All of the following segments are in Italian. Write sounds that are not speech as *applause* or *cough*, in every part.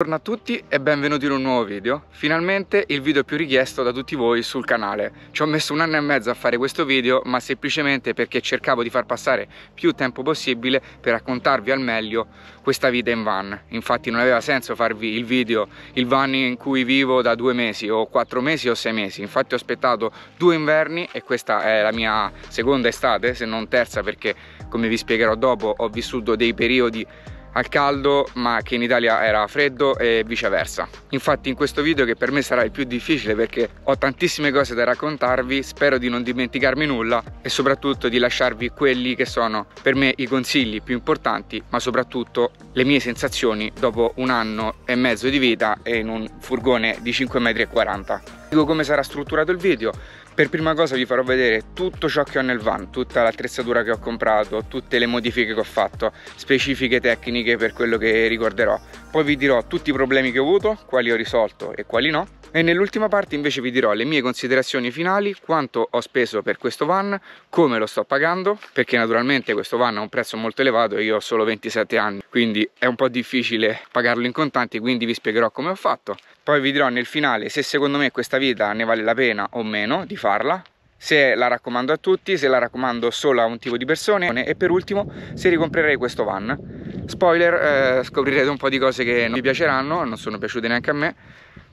Buongiorno a tutti e benvenuti in un nuovo video. Finalmente il video più richiesto da tutti voi sul canale. Ci ho messo un anno e mezzo a fare questo video, ma semplicemente perché cercavo di far passare più tempo possibile per raccontarvi al meglio questa vita in van. Infatti non aveva senso farvi il video, il van in cui vivo da due mesi o quattro mesi o sei mesi. Infatti ho aspettato due inverni e questa è la mia seconda estate, se non terza, perché come vi spiegherò dopo ho vissuto dei periodi al caldo ma che in Italia era freddo e viceversa. Infatti in questo video che per me sarà il più difficile perché ho tantissime cose da raccontarvi, spero di non dimenticarmi nulla e soprattutto di lasciarvi quelli che sono per me i consigli più importanti ma soprattutto le mie sensazioni dopo un anno e mezzo di vita e in un furgone di 5,40 m. Dico come sarà strutturato il video, per prima cosa vi farò vedere tutto ciò che ho nel van, tutta l'attrezzatura che ho comprato, tutte le modifiche che ho fatto, specifiche tecniche per quello che ricorderò. Poi vi dirò tutti i problemi che ho avuto, quali ho risolto e quali no e nell'ultima parte invece vi dirò le mie considerazioni finali, quanto ho speso per questo van, come lo sto pagando, perché naturalmente questo van ha un prezzo molto elevato e io ho solo 27 anni, quindi è un po' difficile pagarlo in contanti, quindi vi spiegherò come ho fatto. Poi vi dirò nel finale se secondo me questa vita ne vale la pena o meno di farla, se la raccomando a tutti, se la raccomando solo a un tipo di persone e per ultimo se ricomprerei questo van. Spoiler, eh, scoprirete un po' di cose che non vi piaceranno, non sono piaciute neanche a me,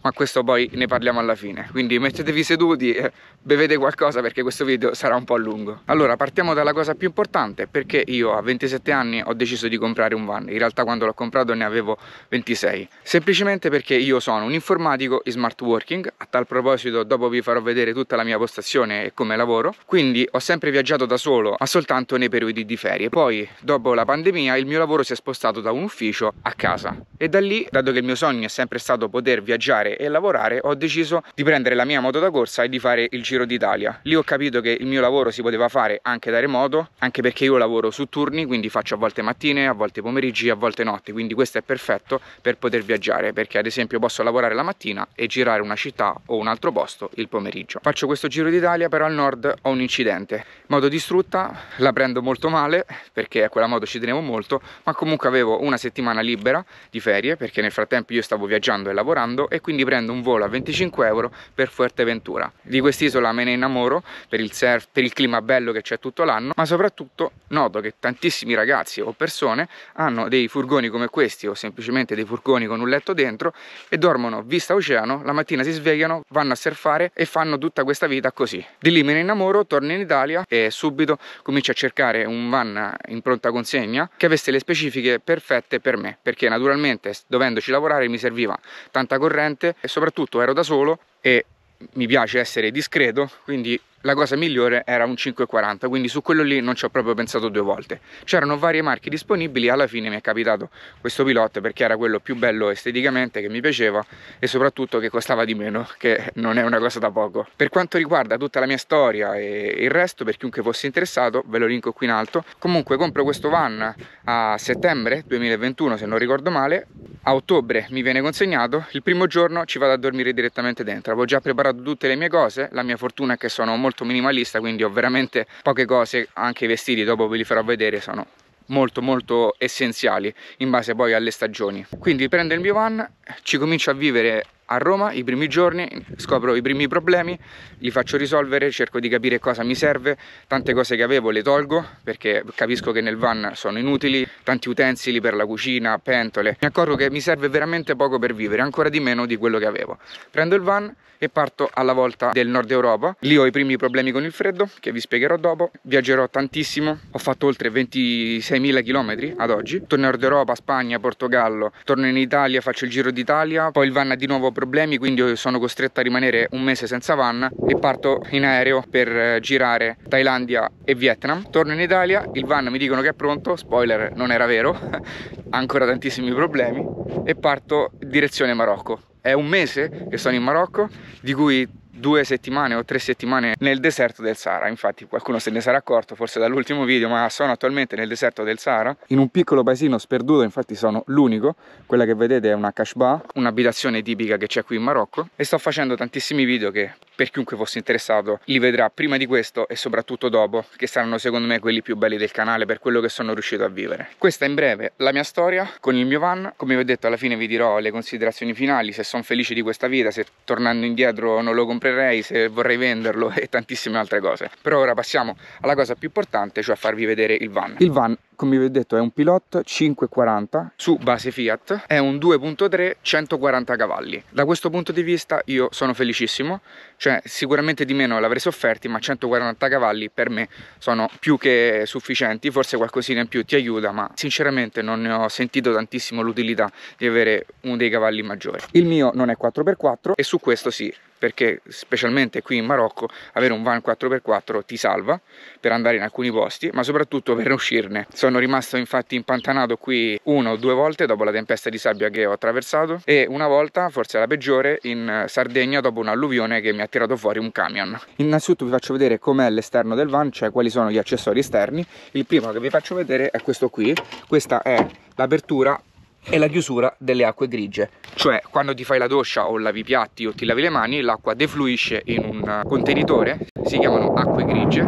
ma questo poi ne parliamo alla fine quindi mettetevi seduti e bevete qualcosa perché questo video sarà un po' lungo allora partiamo dalla cosa più importante perché io a 27 anni ho deciso di comprare un van in realtà quando l'ho comprato ne avevo 26 semplicemente perché io sono un informatico e smart working a tal proposito dopo vi farò vedere tutta la mia postazione e come lavoro quindi ho sempre viaggiato da solo ma soltanto nei periodi di ferie poi dopo la pandemia il mio lavoro si è spostato da un ufficio a casa e da lì dato che il mio sogno è sempre stato poter viaggiare e lavorare ho deciso di prendere la mia moto da corsa e di fare il Giro d'Italia. Lì ho capito che il mio lavoro si poteva fare anche da remoto, anche perché io lavoro su turni, quindi faccio a volte mattine, a volte pomeriggi, a volte notte quindi questo è perfetto per poter viaggiare, perché ad esempio posso lavorare la mattina e girare una città o un altro posto il pomeriggio. Faccio questo Giro d'Italia, però al nord ho un incidente. Moto distrutta, la prendo molto male, perché a quella moto ci tenevo molto, ma comunque avevo una settimana libera di ferie, perché nel frattempo io stavo viaggiando e lavorando e quindi prendo un volo a 25 euro per Fuerteventura. Di quest'isola me ne innamoro per il surf, per il clima bello che c'è tutto l'anno, ma soprattutto noto che tantissimi ragazzi o persone hanno dei furgoni come questi o semplicemente dei furgoni con un letto dentro e dormono vista oceano, la mattina si svegliano, vanno a surfare e fanno tutta questa vita così. Di lì me ne innamoro, torno in Italia e subito comincio a cercare un van in pronta consegna che avesse le specifiche perfette per me, perché naturalmente dovendoci lavorare mi serviva tanta corrente, e soprattutto ero da solo e mi piace essere discreto, quindi la cosa migliore era un 5,40 quindi su quello lì non ci ho proprio pensato due volte c'erano varie marche disponibili alla fine mi è capitato questo pilot perché era quello più bello esteticamente che mi piaceva e soprattutto che costava di meno che non è una cosa da poco per quanto riguarda tutta la mia storia e il resto per chiunque fosse interessato ve lo linko qui in alto comunque compro questo van a settembre 2021 se non ricordo male a ottobre mi viene consegnato il primo giorno ci vado a dormire direttamente dentro avevo già preparato tutte le mie cose la mia fortuna è che sono molto molto minimalista quindi ho veramente poche cose anche i vestiti dopo ve li farò vedere sono molto molto essenziali in base poi alle stagioni quindi prendo il mio van ci comincio a vivere a Roma i primi giorni, scopro i primi problemi, li faccio risolvere, cerco di capire cosa mi serve, tante cose che avevo le tolgo perché capisco che nel van sono inutili, tanti utensili per la cucina, pentole, mi accorgo che mi serve veramente poco per vivere, ancora di meno di quello che avevo. Prendo il van e parto alla volta del nord Europa, lì ho i primi problemi con il freddo che vi spiegherò dopo, viaggerò tantissimo, ho fatto oltre 26.000 km ad oggi, torno nord Europa, Spagna, Portogallo, torno in Italia, faccio il giro d'Italia, poi il van di nuovo problemi quindi sono costretto a rimanere un mese senza van e parto in aereo per eh, girare Thailandia e Vietnam torno in Italia il van mi dicono che è pronto spoiler non era vero *laughs* ancora tantissimi problemi e parto direzione Marocco è un mese che sono in Marocco di cui due settimane o tre settimane nel deserto del Sahara infatti qualcuno se ne sarà accorto forse dall'ultimo video ma sono attualmente nel deserto del Sahara in un piccolo paesino sperduto infatti sono l'unico quella che vedete è una kashba un'abitazione tipica che c'è qui in Marocco e sto facendo tantissimi video che per chiunque fosse interessato li vedrà prima di questo e soprattutto dopo che saranno secondo me quelli più belli del canale per quello che sono riuscito a vivere questa in breve la mia storia con il mio van come vi ho detto alla fine vi dirò le considerazioni finali se sono felice di questa vita se tornando indietro non lo comprerei se vorrei venderlo *laughs* e tantissime altre cose però ora passiamo alla cosa più importante cioè a farvi vedere il van il van come vi ho detto è un Pilot 540 su base Fiat, è un 2.3 140 cavalli. Da questo punto di vista io sono felicissimo, cioè sicuramente di meno l'avrei sofferti ma 140 cavalli per me sono più che sufficienti, forse qualcosina in più ti aiuta ma sinceramente non ne ho sentito tantissimo l'utilità di avere uno dei cavalli maggiori. Il mio non è 4x4 e su questo sì, perché specialmente qui in Marocco avere un van 4x4 ti salva per andare in alcuni posti, ma soprattutto per uscirne. Sono rimasto infatti impantanato qui una o due volte dopo la tempesta di sabbia che ho attraversato e una volta, forse la peggiore, in Sardegna dopo un'alluvione che mi ha tirato fuori un camion. Innanzitutto vi faccio vedere com'è l'esterno del van, cioè quali sono gli accessori esterni. Il primo che vi faccio vedere è questo qui, questa è l'apertura e la chiusura delle acque grigie cioè quando ti fai la doccia o lavi i piatti o ti lavi le mani l'acqua defluisce in un eh, contenitore si chiamano acque grigie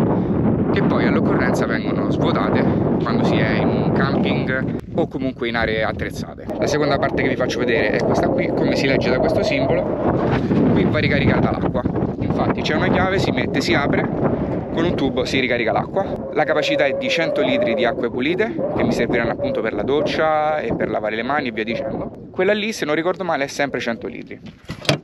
che poi all'occorrenza vengono svuotate quando si è in un camping o comunque in aree attrezzate. La seconda parte che vi faccio vedere è questa qui, come si legge da questo simbolo, qui va ricaricata l'acqua. Infatti c'è una chiave, si mette, si apre con un tubo si ricarica l'acqua. La capacità è di 100 litri di acque pulite che mi serviranno appunto per la doccia e per lavare le mani e via dicendo. Quella lì, se non ricordo male, è sempre 100 litri.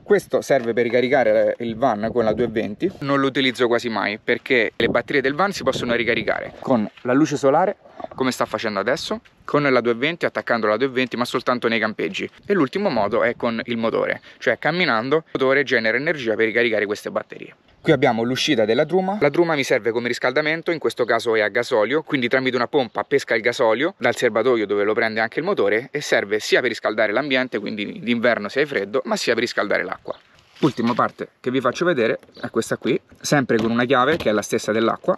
Questo serve per ricaricare il van con la 220. Non lo utilizzo quasi mai perché le batterie del van si possono ricaricare con la luce solare, come sta facendo adesso, con la 220 attaccando la 220 ma soltanto nei campeggi. E l'ultimo modo è con il motore, cioè camminando il motore genera energia per ricaricare queste batterie. Qui abbiamo l'uscita della druma, la druma mi serve come riscaldamento, in questo caso è a gasolio, quindi tramite una pompa pesca il gasolio dal serbatoio dove lo prende anche il motore e serve sia per riscaldare l'ambiente, quindi d'inverno se hai freddo, ma sia per riscaldare l'acqua. Ultima parte che vi faccio vedere è questa qui, sempre con una chiave che è la stessa dell'acqua,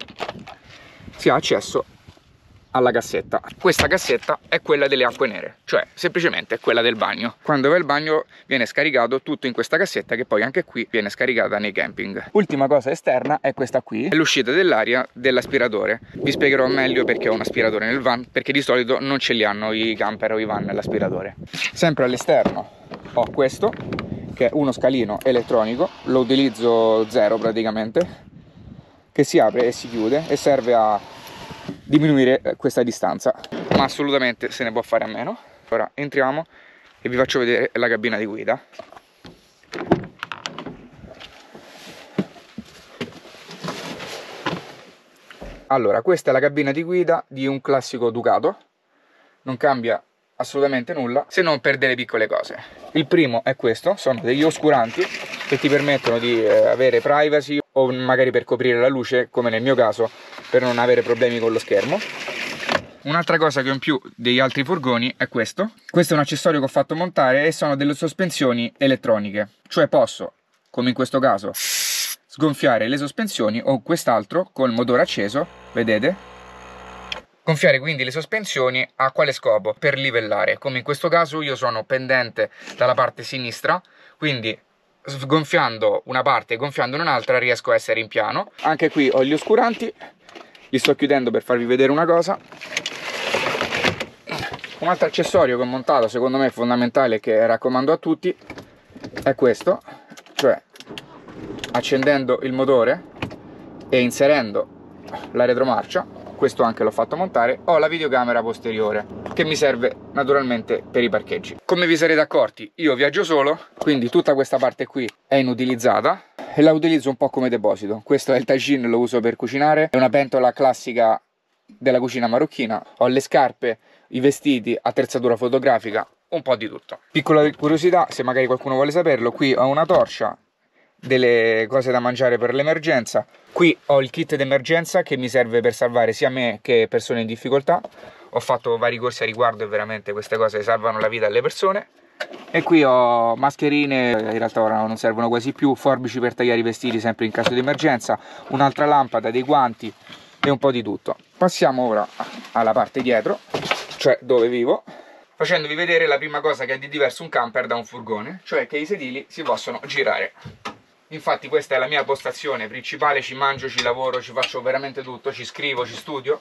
si ha accesso alla cassetta. Questa cassetta è quella delle acque nere, cioè semplicemente quella del bagno. Quando va il bagno viene scaricato tutto in questa cassetta che poi anche qui viene scaricata nei camping. Ultima cosa esterna è questa qui, è l'uscita dell'aria dell'aspiratore. Vi spiegherò meglio perché ho un aspiratore nel van, perché di solito non ce li hanno i camper o i van nell'aspiratore. Sempre all'esterno ho questo che è uno scalino elettronico, lo utilizzo zero praticamente, che si apre e si chiude e serve a diminuire eh, questa distanza ma assolutamente se ne può fare a meno ora entriamo e vi faccio vedere la cabina di guida allora questa è la cabina di guida di un classico Ducato non cambia assolutamente nulla se non per delle piccole cose il primo è questo sono degli oscuranti che ti permettono di eh, avere privacy o magari per coprire la luce come nel mio caso per non avere problemi con lo schermo Un'altra cosa che ho in più degli altri furgoni è questo. Questo è un accessorio che ho fatto montare e sono delle sospensioni elettroniche. Cioè posso, come in questo caso, sgonfiare le sospensioni o quest'altro col motore acceso, vedete? Gonfiare quindi le sospensioni a quale scopo? Per livellare, come in questo caso io sono pendente dalla parte sinistra, quindi sgonfiando una parte e gonfiando un'altra riesco a essere in piano. Anche qui ho gli oscuranti li sto chiudendo per farvi vedere una cosa un altro accessorio che ho montato secondo me fondamentale che raccomando a tutti è questo cioè accendendo il motore e inserendo la retromarcia questo anche l'ho fatto montare ho la videocamera posteriore che mi serve naturalmente per i parcheggi come vi sarete accorti io viaggio solo quindi tutta questa parte qui è inutilizzata e la utilizzo un po' come deposito questo è il tagine lo uso per cucinare è una pentola classica della cucina marocchina ho le scarpe i vestiti attrezzatura fotografica un po' di tutto piccola curiosità se magari qualcuno vuole saperlo qui ho una torcia delle cose da mangiare per l'emergenza. Qui ho il kit d'emergenza che mi serve per salvare sia me che persone in difficoltà. Ho fatto vari corsi a riguardo e veramente queste cose salvano la vita alle persone. E qui ho mascherine, in realtà ora non servono quasi più, forbici per tagliare i vestiti sempre in caso di emergenza, un'altra lampada, dei guanti e un po' di tutto. Passiamo ora alla parte dietro, cioè dove vivo, facendovi vedere la prima cosa che è di diverso un camper da un furgone, cioè che i sedili si possono girare infatti questa è la mia postazione principale, ci mangio, ci lavoro, ci faccio veramente tutto, ci scrivo, ci studio.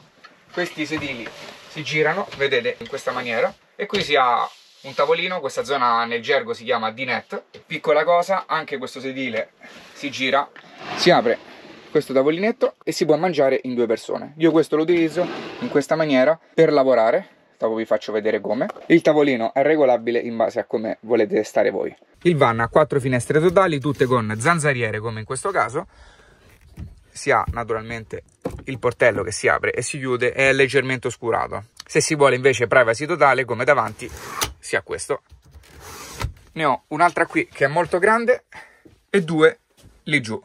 Questi sedili si girano, vedete, in questa maniera, e qui si ha un tavolino, questa zona nel gergo si chiama dinette. Piccola cosa, anche questo sedile si gira, si apre questo tavolinetto e si può mangiare in due persone. Io questo lo utilizzo in questa maniera per lavorare dopo vi faccio vedere come. Il tavolino è regolabile in base a come volete stare voi. Il van ha quattro finestre totali, tutte con zanzariere come in questo caso. Si ha naturalmente il portello che si apre e si chiude è leggermente oscurato. Se si vuole invece privacy totale come davanti si ha questo. Ne ho un'altra qui che è molto grande e due lì giù.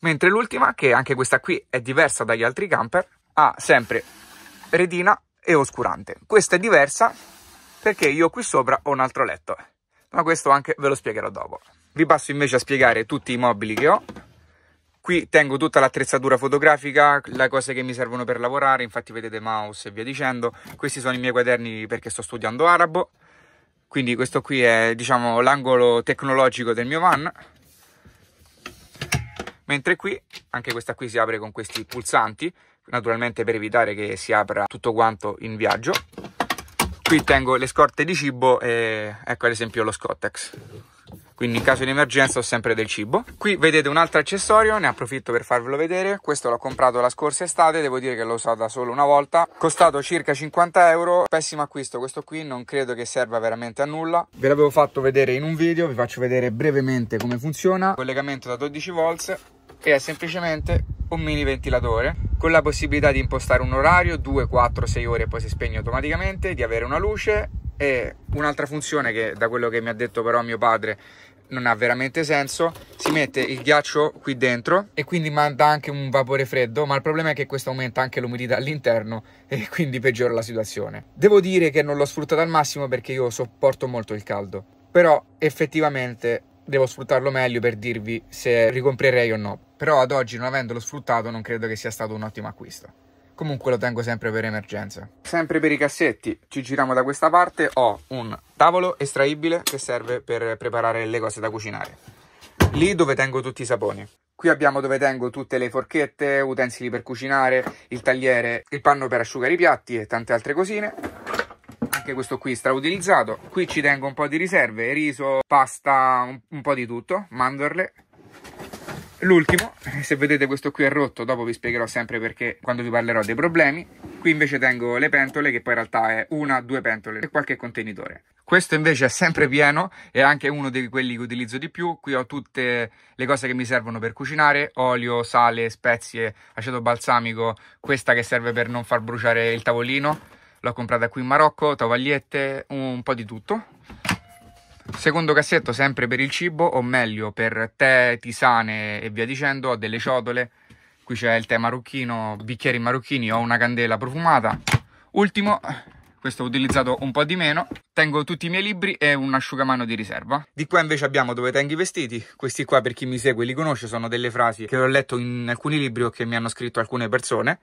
Mentre l'ultima, che anche questa qui è diversa dagli altri camper, ha sempre retina e oscurante. Questa è diversa perché io qui sopra ho un altro letto, ma questo anche ve lo spiegherò dopo. Vi passo invece a spiegare tutti i mobili che ho. Qui tengo tutta l'attrezzatura fotografica, le cose che mi servono per lavorare, infatti vedete mouse e via dicendo. Questi sono i miei quaderni perché sto studiando arabo. Quindi questo qui è diciamo l'angolo tecnologico del mio van mentre qui anche questa qui si apre con questi pulsanti naturalmente per evitare che si apra tutto quanto in viaggio qui tengo le scorte di cibo e ecco ad esempio lo Scottex quindi in caso di emergenza ho sempre del cibo. Qui vedete un altro accessorio, ne approfitto per farvelo vedere, questo l'ho comprato la scorsa estate, devo dire che l'ho usata solo una volta, costato circa 50 euro, pessimo acquisto questo qui, non credo che serva veramente a nulla, ve l'avevo fatto vedere in un video, vi faccio vedere brevemente come funziona, collegamento da 12 volts, e è semplicemente un mini ventilatore con la possibilità di impostare un orario 2, 4, 6 ore e poi si spegne automaticamente, di avere una luce e un'altra funzione che da quello che mi ha detto però mio padre non ha veramente senso, si mette il ghiaccio qui dentro e quindi manda anche un vapore freddo, ma il problema è che questo aumenta anche l'umidità all'interno e *laughs* quindi peggiora la situazione. Devo dire che non l'ho sfruttato al massimo perché io sopporto molto il caldo, però effettivamente devo sfruttarlo meglio per dirvi se ricomprerei o no. Però ad oggi, non avendolo sfruttato, non credo che sia stato un ottimo acquisto. Comunque lo tengo sempre per emergenza. Sempre per i cassetti, ci giriamo da questa parte, ho un tavolo estraibile che serve per preparare le cose da cucinare. Lì dove tengo tutti i saponi. Qui abbiamo dove tengo tutte le forchette, utensili per cucinare, il tagliere, il panno per asciugare i piatti e tante altre cosine anche questo qui strautilizzato. Qui ci tengo un po' di riserve, riso, pasta, un, un po' di tutto, mandorle. L'ultimo, se vedete questo qui è rotto, dopo vi spiegherò sempre perché quando vi parlerò dei problemi. Qui invece tengo le pentole, che poi in realtà è una, due pentole e qualche contenitore. Questo invece è sempre pieno, è anche uno di quelli che utilizzo di più. Qui ho tutte le cose che mi servono per cucinare, olio, sale, spezie, aceto balsamico, questa che serve per non far bruciare il tavolino L'ho comprata qui in Marocco, tovagliette, un po' di tutto. Secondo cassetto sempre per il cibo, o meglio per tè, tisane e via dicendo, ho delle ciotole. Qui c'è il tè marocchino, bicchieri marocchini, ho una candela profumata. Ultimo, questo ho utilizzato un po' di meno. Tengo tutti i miei libri e un asciugamano di riserva. Di qua invece abbiamo dove tengo i vestiti. Questi qua, per chi mi segue li conosce, sono delle frasi che ho letto in alcuni libri o che mi hanno scritto alcune persone.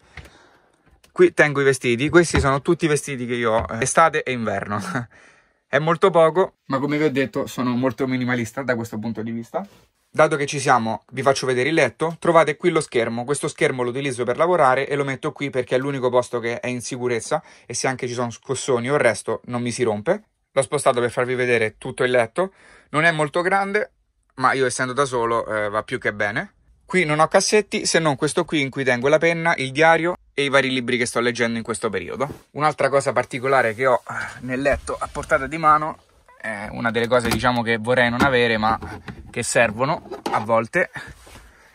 Qui tengo i vestiti, questi sono tutti i vestiti che io ho, eh, estate e inverno. *laughs* È molto poco, ma come vi ho detto sono molto minimalista da questo punto di vista. Dato che ci siamo, vi faccio vedere il letto, trovate qui lo schermo, questo schermo lo utilizzo per lavorare e lo metto qui perché è l'unico posto che è in sicurezza e se anche ci sono scossoni o il resto non mi si rompe. L'ho spostato per farvi vedere tutto il letto, non è molto grande ma io essendo da solo eh, va più che bene. Qui non ho cassetti se non questo qui in cui tengo la penna, il diario e i vari libri che sto leggendo in questo periodo. Un'altra cosa particolare che ho eh, nel letto a portata di mano è una delle cose diciamo che vorrei non avere ma che servono a volte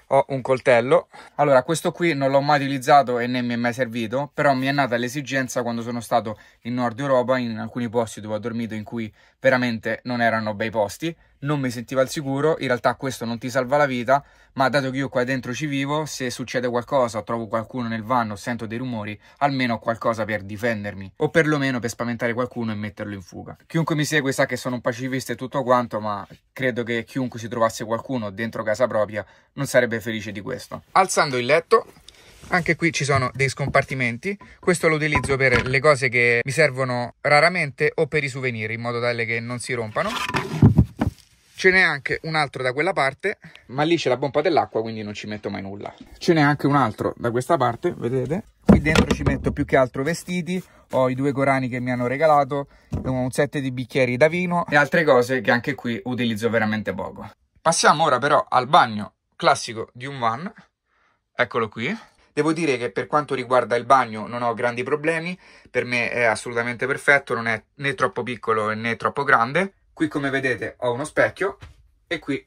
ho un coltello allora questo qui non l'ho mai utilizzato e né mi è mai servito però mi è nata l'esigenza quando sono stato in nord Europa in alcuni posti dove ho dormito in cui veramente non erano bei posti non mi sentivo al sicuro, in realtà questo non ti salva la vita, ma dato che io qua dentro ci vivo, se succede qualcosa, trovo qualcuno nel vanno, sento dei rumori, almeno ho qualcosa per difendermi, o perlomeno per spaventare qualcuno e metterlo in fuga. Chiunque mi segue sa che sono un pacifista e tutto quanto, ma credo che chiunque si trovasse qualcuno dentro casa propria non sarebbe felice di questo. Alzando il letto, anche qui ci sono dei scompartimenti, questo lo utilizzo per le cose che mi servono raramente o per i souvenir in modo tale che non si rompano. Ce n'è anche un altro da quella parte, ma lì c'è la pompa dell'acqua, quindi non ci metto mai nulla. Ce n'è anche un altro da questa parte, vedete? Qui dentro ci metto più che altro vestiti, ho i due corani che mi hanno regalato, un set di bicchieri da vino e altre cose che anche qui utilizzo veramente poco. Passiamo ora però al bagno classico di un van, eccolo qui. Devo dire che per quanto riguarda il bagno non ho grandi problemi, per me è assolutamente perfetto, non è né troppo piccolo né troppo grande. Qui come vedete ho uno specchio e qui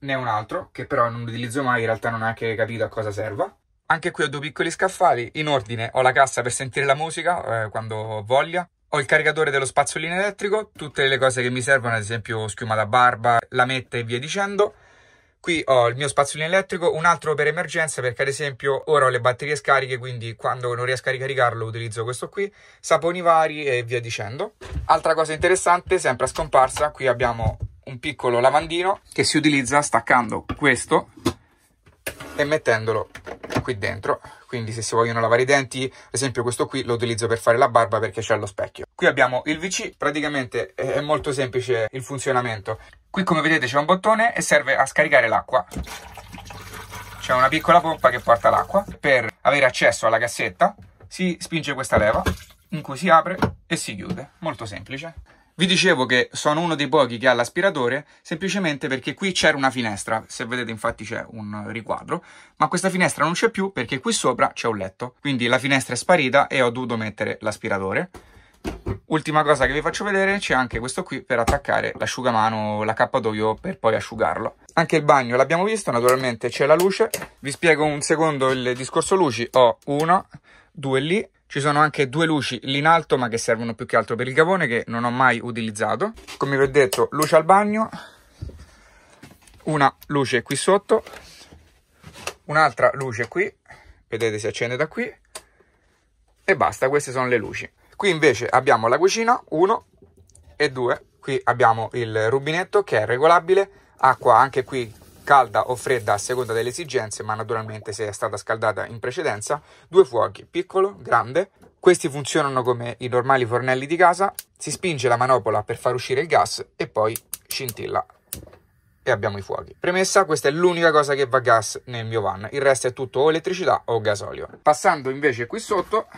ne ho un altro che però non utilizzo mai, in realtà non ho neanche capito a cosa serva. Anche qui ho due piccoli scaffali, in ordine ho la cassa per sentire la musica eh, quando voglia, ho il caricatore dello spazzolino elettrico, tutte le cose che mi servono, ad esempio schiuma da barba, lametta e via dicendo. Qui ho il mio spazzolino elettrico, un altro per emergenza perché ad esempio ora ho le batterie scariche, quindi quando non riesco a ricaricarlo utilizzo questo qui, saponi vari e via dicendo. Altra cosa interessante, sempre a scomparsa, qui abbiamo un piccolo lavandino che si utilizza staccando questo e mettendolo qui dentro quindi se si vogliono lavare i denti ad esempio questo qui lo utilizzo per fare la barba perché c'è lo specchio qui abbiamo il VC praticamente è molto semplice il funzionamento qui come vedete c'è un bottone e serve a scaricare l'acqua c'è una piccola pompa che porta l'acqua per avere accesso alla cassetta si spinge questa leva in cui si apre e si chiude molto semplice vi dicevo che sono uno dei pochi che ha l'aspiratore semplicemente perché qui c'era una finestra, se vedete infatti c'è un riquadro, ma questa finestra non c'è più perché qui sopra c'è un letto, quindi la finestra è sparita e ho dovuto mettere l'aspiratore. Ultima cosa che vi faccio vedere, c'è anche questo qui per attaccare l'asciugamano, l'accappatoio per poi asciugarlo. Anche il bagno l'abbiamo visto, naturalmente c'è la luce. Vi spiego un secondo il discorso luci. Ho una, due lì, ci sono anche due luci lì in alto ma che servono più che altro per il gavone che non ho mai utilizzato. Come vi ho detto luce al bagno, una luce qui sotto, un'altra luce qui, vedete si accende da qui e basta, queste sono le luci. Qui invece abbiamo la cucina uno e due. qui abbiamo il rubinetto che è regolabile, acqua anche qui calda o fredda a seconda delle esigenze, ma naturalmente se è stata scaldata in precedenza, due fuochi, piccolo, grande. Questi funzionano come i normali fornelli di casa, si spinge la manopola per far uscire il gas e poi scintilla e abbiamo i fuochi. Premessa, questa è l'unica cosa che va a gas nel mio van, il resto è tutto o elettricità o gasolio. Passando invece qui sotto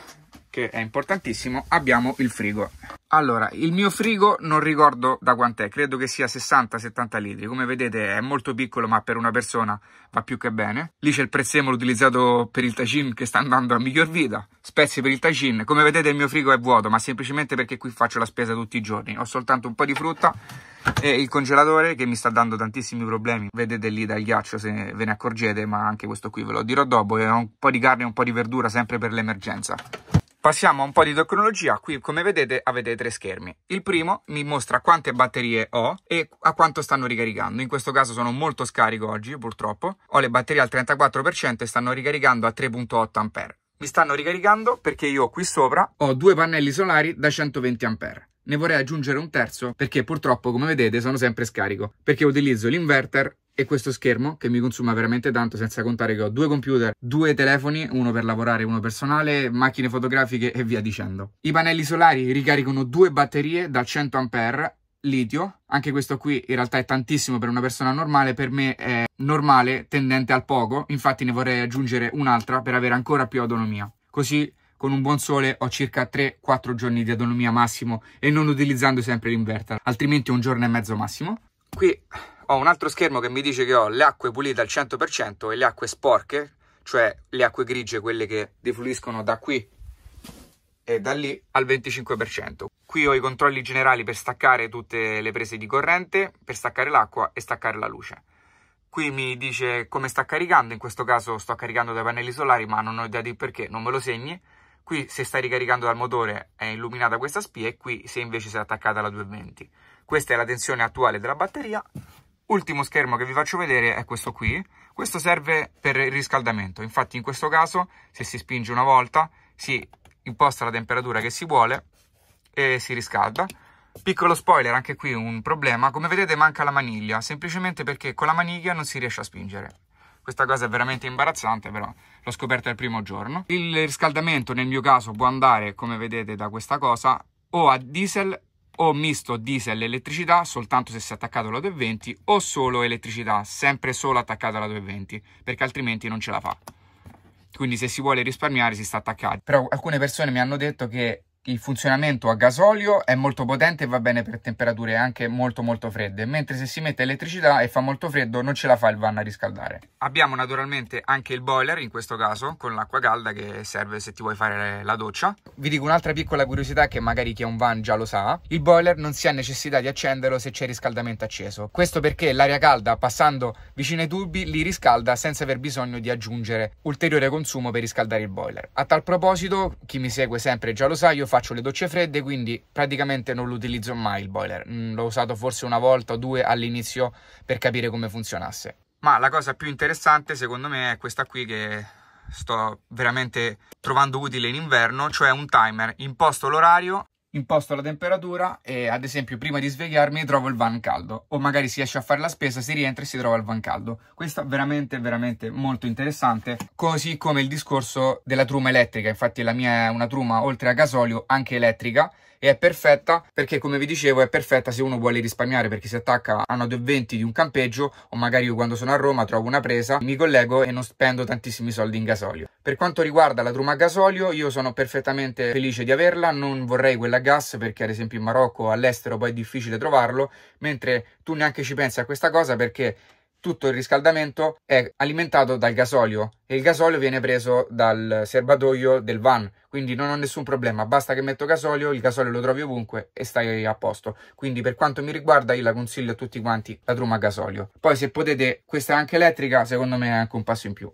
che è importantissimo, abbiamo il frigo. Allora, il mio frigo non ricordo da quant'è, credo che sia 60-70 litri. Come vedete è molto piccolo, ma per una persona va più che bene. Lì c'è il prezzemolo utilizzato per il tagine che sta andando a miglior vita. Spezie per il tagine. Come vedete il mio frigo è vuoto, ma semplicemente perché qui faccio la spesa tutti i giorni. Ho soltanto un po' di frutta e il congelatore che mi sta dando tantissimi problemi. Vedete lì dal ghiaccio se ve ne accorgete, ma anche questo qui ve lo dirò dopo. E ho un po' di carne e un po' di verdura sempre per l'emergenza. Passiamo a un po' di tecnologia, qui come vedete avete tre schermi. Il primo mi mostra quante batterie ho e a quanto stanno ricaricando, in questo caso sono molto scarico oggi purtroppo, ho le batterie al 34% e stanno ricaricando a 3.8 A. Mi stanno ricaricando perché io qui sopra ho due pannelli solari da 120 A. Ne vorrei aggiungere un terzo perché purtroppo come vedete sono sempre scarico perché utilizzo l'inverter e questo schermo che mi consuma veramente tanto senza contare che ho due computer, due telefoni, uno per lavorare, uno personale, macchine fotografiche e via dicendo. I pannelli solari ricaricano due batterie da 100 A litio, anche questo qui in realtà è tantissimo per una persona normale, per me è normale, tendente al poco, infatti ne vorrei aggiungere un'altra per avere ancora più autonomia. Così con un buon sole ho circa 3-4 giorni di autonomia massimo e non utilizzando sempre l'inverter, altrimenti un giorno e mezzo massimo. Qui ho un altro schermo che mi dice che ho le acque pulite al 100% e le acque sporche, cioè le acque grigie, quelle che defluiscono da qui e da lì al 25%. Qui ho i controlli generali per staccare tutte le prese di corrente, per staccare l'acqua e staccare la luce. Qui mi dice come sta caricando, in questo caso sto caricando dai pannelli solari ma non ho idea di perché, non me lo segni. Qui se stai ricaricando dal motore è illuminata questa spia e qui se invece si è attaccata alla 220. Questa è la tensione attuale della batteria. Ultimo schermo che vi faccio vedere è questo qui. Questo serve per il riscaldamento. Infatti in questo caso se si spinge una volta si imposta la temperatura che si vuole e si riscalda. Piccolo spoiler, anche qui un problema, come vedete manca la maniglia, semplicemente perché con la maniglia non si riesce a spingere. Questa cosa è veramente imbarazzante, però l'ho scoperta il primo giorno. Il riscaldamento nel mio caso può andare, come vedete da questa cosa, o a diesel o misto diesel elettricità soltanto se si è attaccato alla 220 o solo elettricità sempre solo attaccata alla 220 perché altrimenti non ce la fa quindi se si vuole risparmiare si sta attaccati però alcune persone mi hanno detto che il funzionamento a gasolio è molto potente e va bene per temperature anche molto molto fredde, mentre se si mette elettricità e fa molto freddo non ce la fa il van a riscaldare. Abbiamo naturalmente anche il boiler in questo caso con l'acqua calda che serve se ti vuoi fare la doccia. Vi dico un'altra piccola curiosità che magari chi ha un van già lo sa, il boiler non si ha necessità di accenderlo se c'è riscaldamento acceso, questo perché l'aria calda passando vicino ai tubi li riscalda senza aver bisogno di aggiungere ulteriore consumo per riscaldare il boiler. A tal proposito, chi mi segue sempre già lo sa, io faccio le docce fredde, quindi praticamente non l'utilizzo mai il boiler. Mm, l'ho usato forse una volta o due all'inizio per capire come funzionasse. Ma la cosa più interessante secondo me è questa qui che sto veramente trovando utile in inverno, cioè un timer. Imposto l'orario imposto la temperatura e ad esempio prima di svegliarmi trovo il van caldo o magari si esce a fare la spesa, si rientra e si trova il van caldo. Questo veramente veramente molto interessante, così come il discorso della truma elettrica, infatti la mia è una truma oltre a gasolio anche elettrica e è perfetta perché come vi dicevo è perfetta se uno vuole risparmiare perché si attacca a una 220 di un campeggio o magari io quando sono a Roma trovo una presa, mi collego e non spendo tantissimi soldi in gasolio. Per quanto riguarda la Truma a gasolio io sono perfettamente felice di averla, non vorrei quella a gas perché ad esempio in Marocco all'estero poi è difficile trovarlo, mentre tu neanche ci pensi a questa cosa perché tutto il riscaldamento è alimentato dal gasolio e il gasolio viene preso dal serbatoio del van, quindi non ho nessun problema, basta che metto gasolio, il gasolio lo trovi ovunque e stai a posto. Quindi per quanto mi riguarda io la consiglio a tutti quanti la truma a gasolio. Poi se potete, questa è anche elettrica, secondo me è anche un passo in più.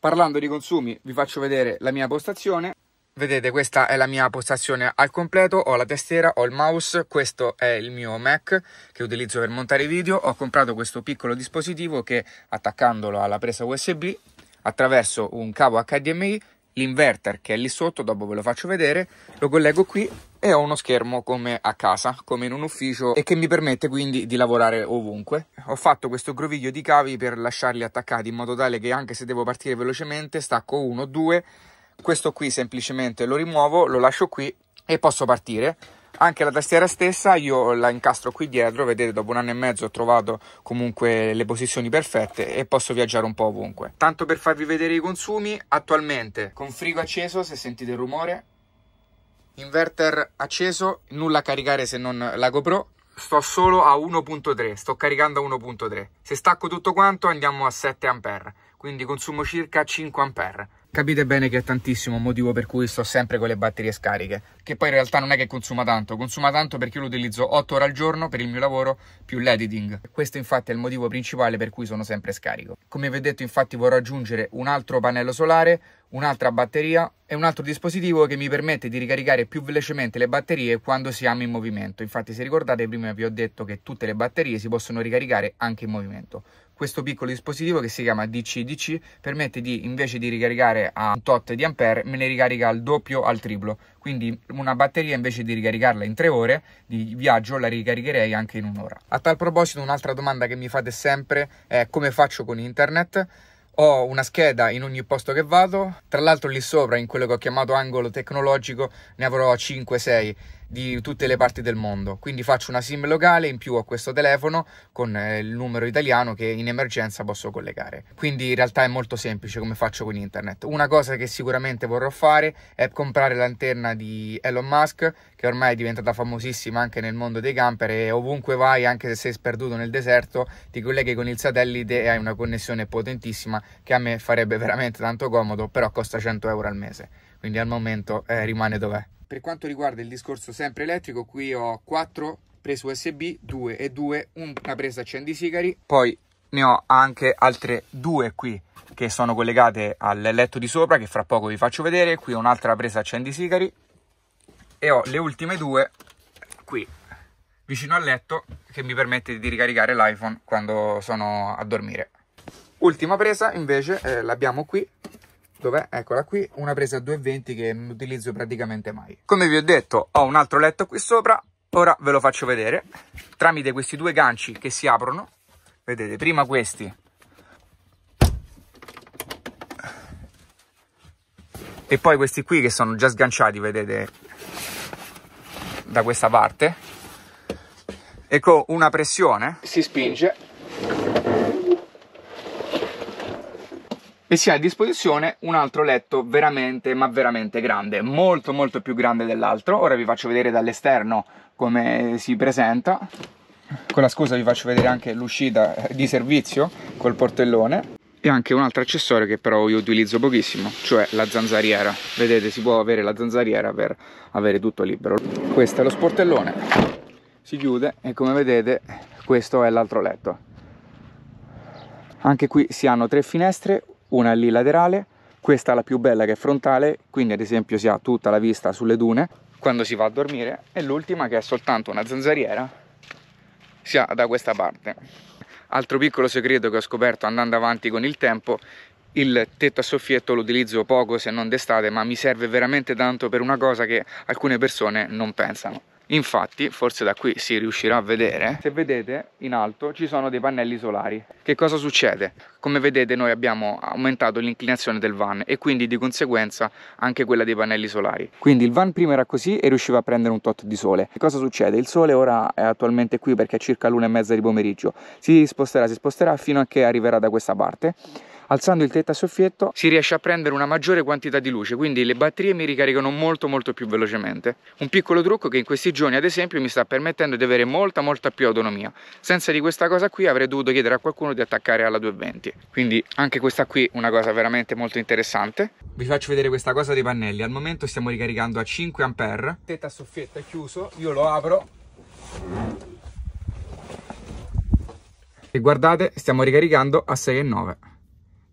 Parlando di consumi vi faccio vedere la mia postazione Vedete, questa è la mia postazione al completo, ho la tastiera, ho il mouse, questo è il mio Mac che utilizzo per montare video, ho comprato questo piccolo dispositivo che attaccandolo alla presa USB attraverso un cavo HDMI, l'inverter che è lì sotto, dopo ve lo faccio vedere, lo collego qui e ho uno schermo come a casa, come in un ufficio e che mi permette quindi di lavorare ovunque. Ho fatto questo groviglio di cavi per lasciarli attaccati in modo tale che anche se devo partire velocemente stacco uno o due questo qui semplicemente lo rimuovo, lo lascio qui e posso partire. Anche la tastiera stessa io la incastro qui dietro, vedete dopo un anno e mezzo ho trovato comunque le posizioni perfette e posso viaggiare un po' ovunque. Tanto per farvi vedere i consumi, attualmente con frigo acceso, se sentite il rumore, inverter acceso, nulla a caricare se non la GoPro, sto solo a 1.3, sto caricando a 1.3. Se stacco tutto quanto andiamo a 7 A quindi consumo circa 5 A. Capite bene che è tantissimo, il motivo per cui sto sempre con le batterie scariche, che poi in realtà non è che consuma tanto, consuma tanto perché io lo utilizzo 8 ore al giorno per il mio lavoro più l'editing. Questo infatti è il motivo principale per cui sono sempre scarico. Come vi ho detto infatti vorrò aggiungere un altro pannello solare, un'altra batteria e un altro dispositivo che mi permette di ricaricare più velocemente le batterie quando siamo in movimento. Infatti se ricordate prima vi ho detto che tutte le batterie si possono ricaricare anche in movimento questo piccolo dispositivo che si chiama DCDC permette di invece di ricaricare a un tot di ampere me ne ricarica al doppio al triplo quindi una batteria invece di ricaricarla in tre ore di viaggio la ricaricherei anche in un'ora a tal proposito un'altra domanda che mi fate sempre è come faccio con internet ho una scheda in ogni posto che vado, tra l'altro lì sopra in quello che ho chiamato angolo tecnologico ne avrò 5-6 di tutte le parti del mondo. Quindi faccio una SIM locale in più a questo telefono con eh, il numero italiano che in emergenza posso collegare. Quindi in realtà è molto semplice come faccio con internet. Una cosa che sicuramente vorrò fare è comprare l'antenna di Elon Musk che ormai è diventata famosissima anche nel mondo dei camper e ovunque vai, anche se sei sperduto nel deserto, ti colleghi con il satellite e hai una connessione potentissima che a me farebbe veramente tanto comodo, però costa 100 euro al mese. Quindi al momento eh, rimane dov'è. Per quanto riguarda il discorso sempre elettrico, qui ho 4 prese USB, 2 e 2, una presa accendisigari, poi ne ho anche altre due qui che sono collegate al letto di sopra che fra poco vi faccio vedere, qui un'altra presa accendisigari e ho le ultime due qui vicino al letto che mi permette di ricaricare l'iPhone quando sono a dormire. Ultima presa invece eh, l'abbiamo qui dov'è? Eccola qui, una presa a 2,20 che non utilizzo praticamente mai. Come vi ho detto, ho un altro letto qui sopra, ora ve lo faccio vedere. Tramite questi due ganci che si aprono, vedete, prima questi e poi questi qui che sono già sganciati, vedete, da questa parte. E con una pressione si spinge e si ha a disposizione un altro letto veramente ma veramente grande, molto molto più grande dell'altro. Ora vi faccio vedere dall'esterno come si presenta. Con la scusa vi faccio vedere anche l'uscita di servizio col portellone e anche un altro accessorio che però io utilizzo pochissimo, cioè la zanzariera. Vedete, si può avere la zanzariera per avere tutto libero. Questo è lo sportellone, si chiude e come vedete questo è l'altro letto. Anche qui si hanno tre finestre, una lì laterale, questa è la più bella che è frontale, quindi ad esempio si ha tutta la vista sulle dune quando si va a dormire, e l'ultima che è soltanto una zanzariera si ha da questa parte. Altro piccolo segreto che ho scoperto andando avanti con il tempo il tetto a soffietto lo utilizzo poco se non d'estate ma mi serve veramente tanto per una cosa che alcune persone non pensano infatti forse da qui si riuscirà a vedere se vedete in alto ci sono dei pannelli solari che cosa succede come vedete noi abbiamo aumentato l'inclinazione del van e quindi di conseguenza anche quella dei pannelli solari quindi il van prima era così e riusciva a prendere un tot di sole che cosa succede il sole ora è attualmente qui perché è circa l'una e mezza di pomeriggio si sposterà si sposterà fino a che arriverà da questa parte alzando il tetto a soffietto si riesce a prendere una maggiore quantità di luce, quindi le batterie mi ricaricano molto molto più velocemente. Un piccolo trucco che in questi giorni ad esempio mi sta permettendo di avere molta molta più autonomia. Senza di questa cosa qui avrei dovuto chiedere a qualcuno di attaccare alla 220. Quindi anche questa qui una cosa veramente molto interessante. Vi faccio vedere questa cosa dei pannelli. Al momento stiamo ricaricando a 5 A. tetto a soffietto è chiuso, io lo apro. E guardate, stiamo ricaricando a 6,9.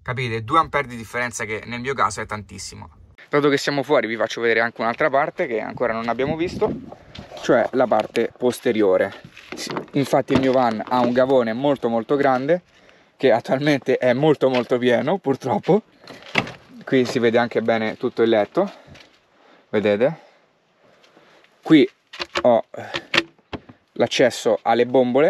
Capite? 2 A di differenza che nel mio caso è tantissimo. Dato che siamo fuori vi faccio vedere anche un'altra parte che ancora non abbiamo visto, cioè la parte posteriore. Infatti il mio van ha un gavone molto molto grande che attualmente è molto molto pieno purtroppo. Qui si vede anche bene tutto il letto, vedete? Qui ho eh, l'accesso alle bombole,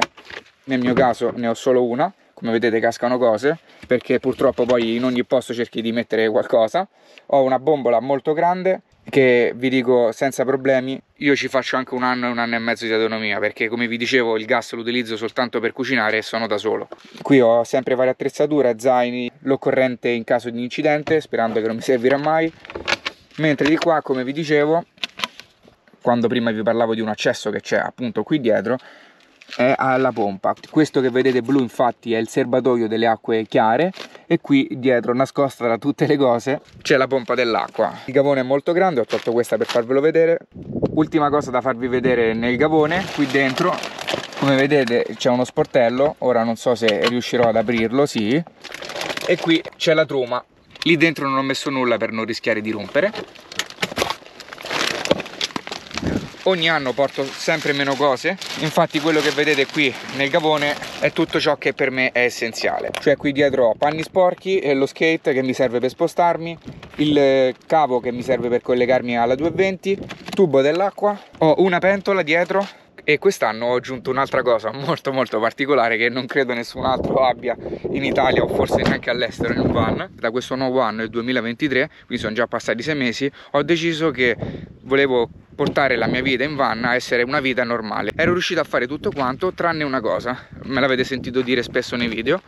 nel mio caso ne ho solo una, come vedete cascano cose, perché purtroppo poi in ogni posto cerchi di mettere qualcosa ho una bombola molto grande che vi dico senza problemi io ci faccio anche un anno, un anno e mezzo di autonomia perché come vi dicevo il gas lo utilizzo soltanto per cucinare e sono da solo qui ho sempre varie attrezzature, zaini, l'occorrente in caso di incidente sperando che non mi servirà mai mentre di qua come vi dicevo quando prima vi parlavo di un accesso che c'è appunto qui dietro è alla pompa. Questo che vedete blu infatti è il serbatoio delle acque chiare e qui dietro nascosta da tutte le cose c'è la pompa dell'acqua. Il gavone è molto grande, ho tolto questa per farvelo vedere. Ultima cosa da farvi vedere nel gavone, qui dentro come vedete c'è uno sportello, ora non so se riuscirò ad aprirlo, sì. E qui c'è la truma. Lì dentro non ho messo nulla per non rischiare di rompere ogni anno porto sempre meno cose infatti quello che vedete qui nel gavone è tutto ciò che per me è essenziale cioè qui dietro ho panni sporchi lo skate che mi serve per spostarmi il eh, cavo che mi serve per collegarmi alla 220 tubo dell'acqua ho una pentola dietro e quest'anno ho aggiunto un'altra cosa *laughs* molto molto particolare che non credo nessun altro abbia in Italia o forse neanche all'estero in un van da questo nuovo anno, il 2023, quindi sono già passati sei mesi ho deciso che volevo portare la mia vita in van a essere una vita normale ero riuscito a fare tutto quanto tranne una cosa me l'avete sentito dire spesso nei video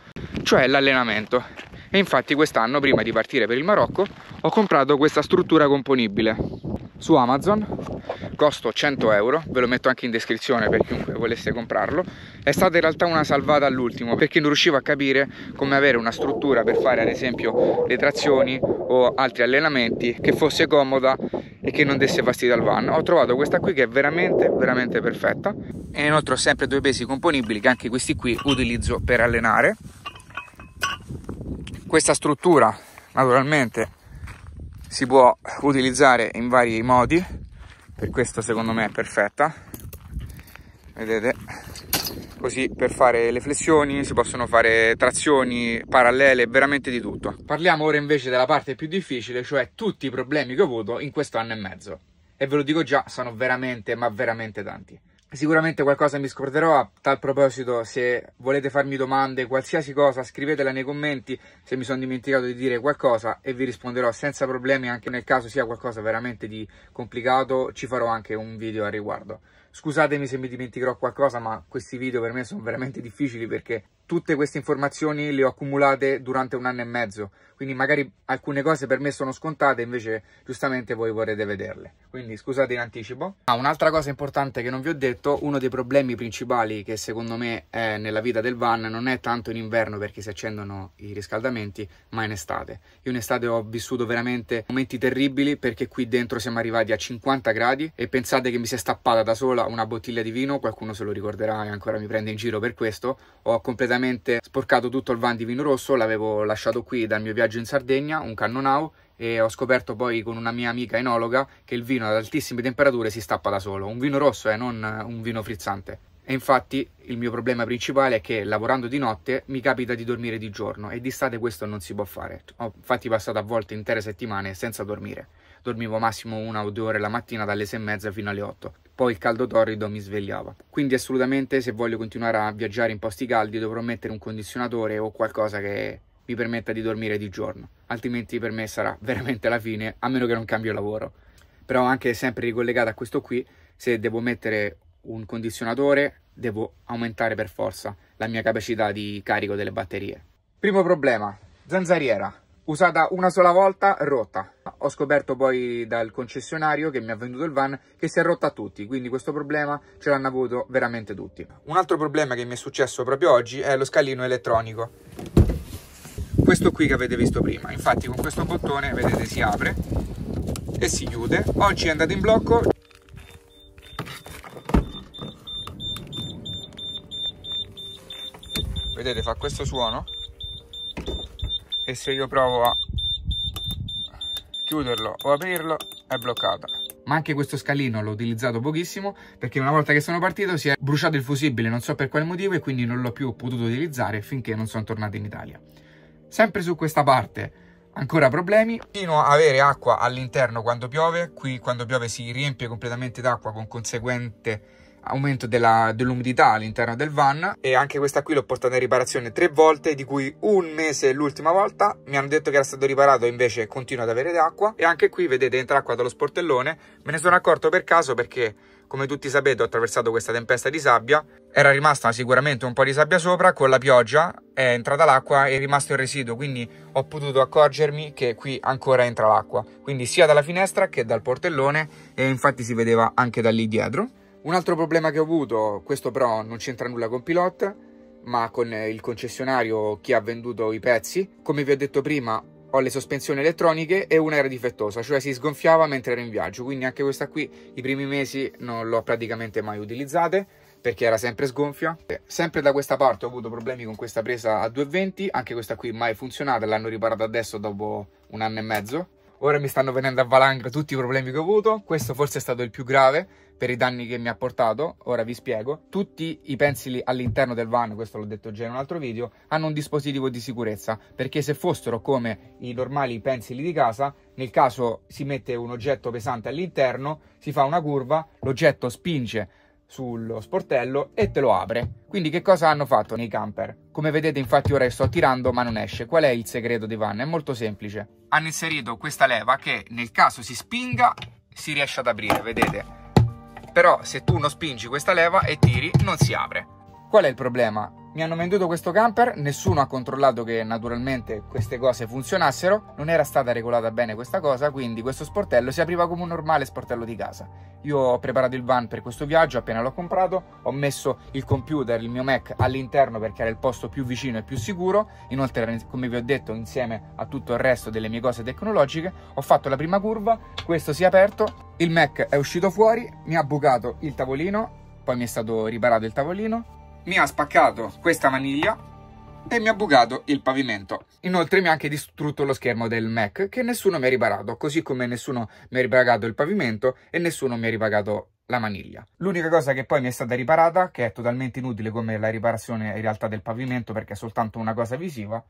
cioè l'allenamento e infatti quest'anno prima di partire per il Marocco ho comprato questa struttura componibile su Amazon costo 100 euro, ve lo metto anche in descrizione per chiunque volesse comprarlo, è stata in realtà una salvata all'ultimo perché non riuscivo a capire come avere una struttura per fare ad esempio le trazioni o altri allenamenti che fosse comoda e che non desse fastidio al van. Ho trovato questa qui che è veramente veramente perfetta e inoltre ho sempre due pesi componibili che anche questi qui utilizzo per allenare. Questa struttura naturalmente si può utilizzare in vari modi per questo secondo me è perfetta vedete così per fare le flessioni si possono fare trazioni parallele veramente di tutto parliamo ora invece della parte più difficile cioè tutti i problemi che ho avuto in questo anno e mezzo e ve lo dico già sono veramente ma veramente tanti Sicuramente qualcosa mi scorderò, a tal proposito se volete farmi domande, qualsiasi cosa, scrivetela nei commenti se mi sono dimenticato di dire qualcosa e vi risponderò senza problemi anche nel caso sia qualcosa veramente di complicato, ci farò anche un video al riguardo. Scusatemi se mi dimenticherò qualcosa, ma questi video per me sono veramente difficili perché tutte queste informazioni le ho accumulate durante un anno e mezzo, quindi magari alcune cose per me sono scontate, invece giustamente voi vorrete vederle. Quindi scusate in anticipo. Ah, un'altra cosa importante che non vi ho detto, uno dei problemi principali che secondo me è nella vita del van non è tanto in inverno perché si accendono i riscaldamenti, ma in estate. Io in estate ho vissuto veramente momenti terribili perché qui dentro siamo arrivati a 50 gradi e pensate che mi sia stappata da sola bottiglia, una bottiglia di vino, qualcuno se lo ricorderà e ancora mi prende in giro per questo, ho completamente sporcato tutto il van di vino rosso, l'avevo lasciato qui dal mio viaggio in Sardegna, un cannonau, e ho scoperto poi con una mia amica enologa che il vino ad altissime temperature si stappa da solo, un vino rosso e eh, non un vino frizzante. E infatti il mio problema principale è che lavorando di notte mi capita di dormire di giorno e di estate questo non si può fare. Ho infatti passato a volte intere settimane senza dormire dormivo massimo una o due ore la mattina dalle sei e mezza fino alle otto. poi il caldo torrido mi svegliava. Quindi assolutamente se voglio continuare a viaggiare in posti caldi dovrò mettere un condizionatore o qualcosa che mi permetta di dormire di giorno, altrimenti per me sarà *laughs* veramente la fine, a meno che non cambio lavoro. Però anche sempre ricollegata a questo qui, se devo mettere un condizionatore devo aumentare per forza la mia capacità di carico delle batterie. Primo problema, zanzariera usata una sola volta, rotta. Ho scoperto poi dal concessionario che mi ha venduto il van che si è rotta a tutti, quindi questo problema ce l'hanno avuto veramente tutti. Un altro problema che mi è successo proprio oggi è lo scalino elettronico. Questo qui che avete visto prima, infatti con questo bottone vedete si apre e si chiude. Oggi è andato in blocco, vedete fa questo suono e se io provo a chiuderlo o aprirlo è bloccata ma anche questo scalino l'ho utilizzato pochissimo perché una volta che sono partito si è bruciato il fusibile non so per quale motivo e quindi non l'ho più potuto utilizzare finché non sono tornato in Italia sempre su questa parte ancora problemi continuo a avere acqua all'interno quando piove qui quando piove si riempie completamente d'acqua con conseguente aumento della, dell'umidità all'interno del van e anche questa qui l'ho portata in riparazione tre volte di cui un mese l'ultima volta mi hanno detto che era stato riparato invece continua ad avere acqua e anche qui vedete entra acqua dallo sportellone me ne sono accorto per caso perché come tutti sapete ho attraversato questa tempesta di sabbia era rimasta sicuramente un po' di sabbia sopra con la pioggia è entrata l'acqua e è rimasto il residuo quindi ho potuto accorgermi che qui ancora entra l'acqua quindi sia dalla finestra che dal portellone e infatti si vedeva anche da lì dietro un altro problema che ho avuto, questo però non c'entra nulla con Pilot, ma con il concessionario chi ha venduto i pezzi. Come vi ho detto prima, ho le sospensioni elettroniche e una era difettosa, cioè si sgonfiava mentre ero in viaggio, quindi anche questa qui i primi mesi non l'ho praticamente mai utilizzata perché era sempre sgonfia. Sempre da questa parte ho avuto problemi con questa presa a 220, anche questa qui mai funzionata, l'hanno riparata adesso dopo un anno e mezzo. Ora mi stanno venendo a valanga tutti i problemi che ho avuto, questo forse è stato il più grave per i danni che mi ha portato, ora vi spiego. Tutti i pensili all'interno del van, questo l'ho detto già in un altro video, hanno un dispositivo di sicurezza, perché se fossero come i normali pensili di casa, nel caso si mette un oggetto pesante all'interno, si fa una curva, l'oggetto spinge sullo sportello e te lo apre. Quindi che cosa hanno fatto nei camper? Come vedete infatti ora sto tirando ma non esce. Qual è il segreto di van? È molto semplice. Hanno inserito questa leva che nel caso si spinga si riesce ad aprire, vedete? Però se tu non spingi questa leva e tiri non si apre. Qual è il problema? Mi hanno venduto questo camper, nessuno ha controllato che naturalmente queste cose funzionassero, non era stata regolata bene questa cosa, quindi questo sportello si apriva come un normale sportello di casa. Io ho preparato il van per questo viaggio, appena l'ho comprato, ho messo il computer, il mio Mac all'interno perché era il posto più vicino e più sicuro, inoltre come vi ho detto insieme a tutto il resto delle mie cose tecnologiche, ho fatto la prima curva, questo si è aperto, il Mac è uscito fuori, mi ha bucato il tavolino, poi mi è stato riparato il tavolino, mi ha spaccato questa maniglia e mi ha bugato il pavimento. Inoltre mi ha anche distrutto lo schermo del Mac che nessuno mi ha riparato, così come nessuno mi ha ripagato il pavimento e nessuno mi ha ripagato la maniglia. L'unica cosa che poi mi è stata riparata, che è totalmente inutile come la riparazione in realtà del pavimento perché è soltanto una cosa visiva,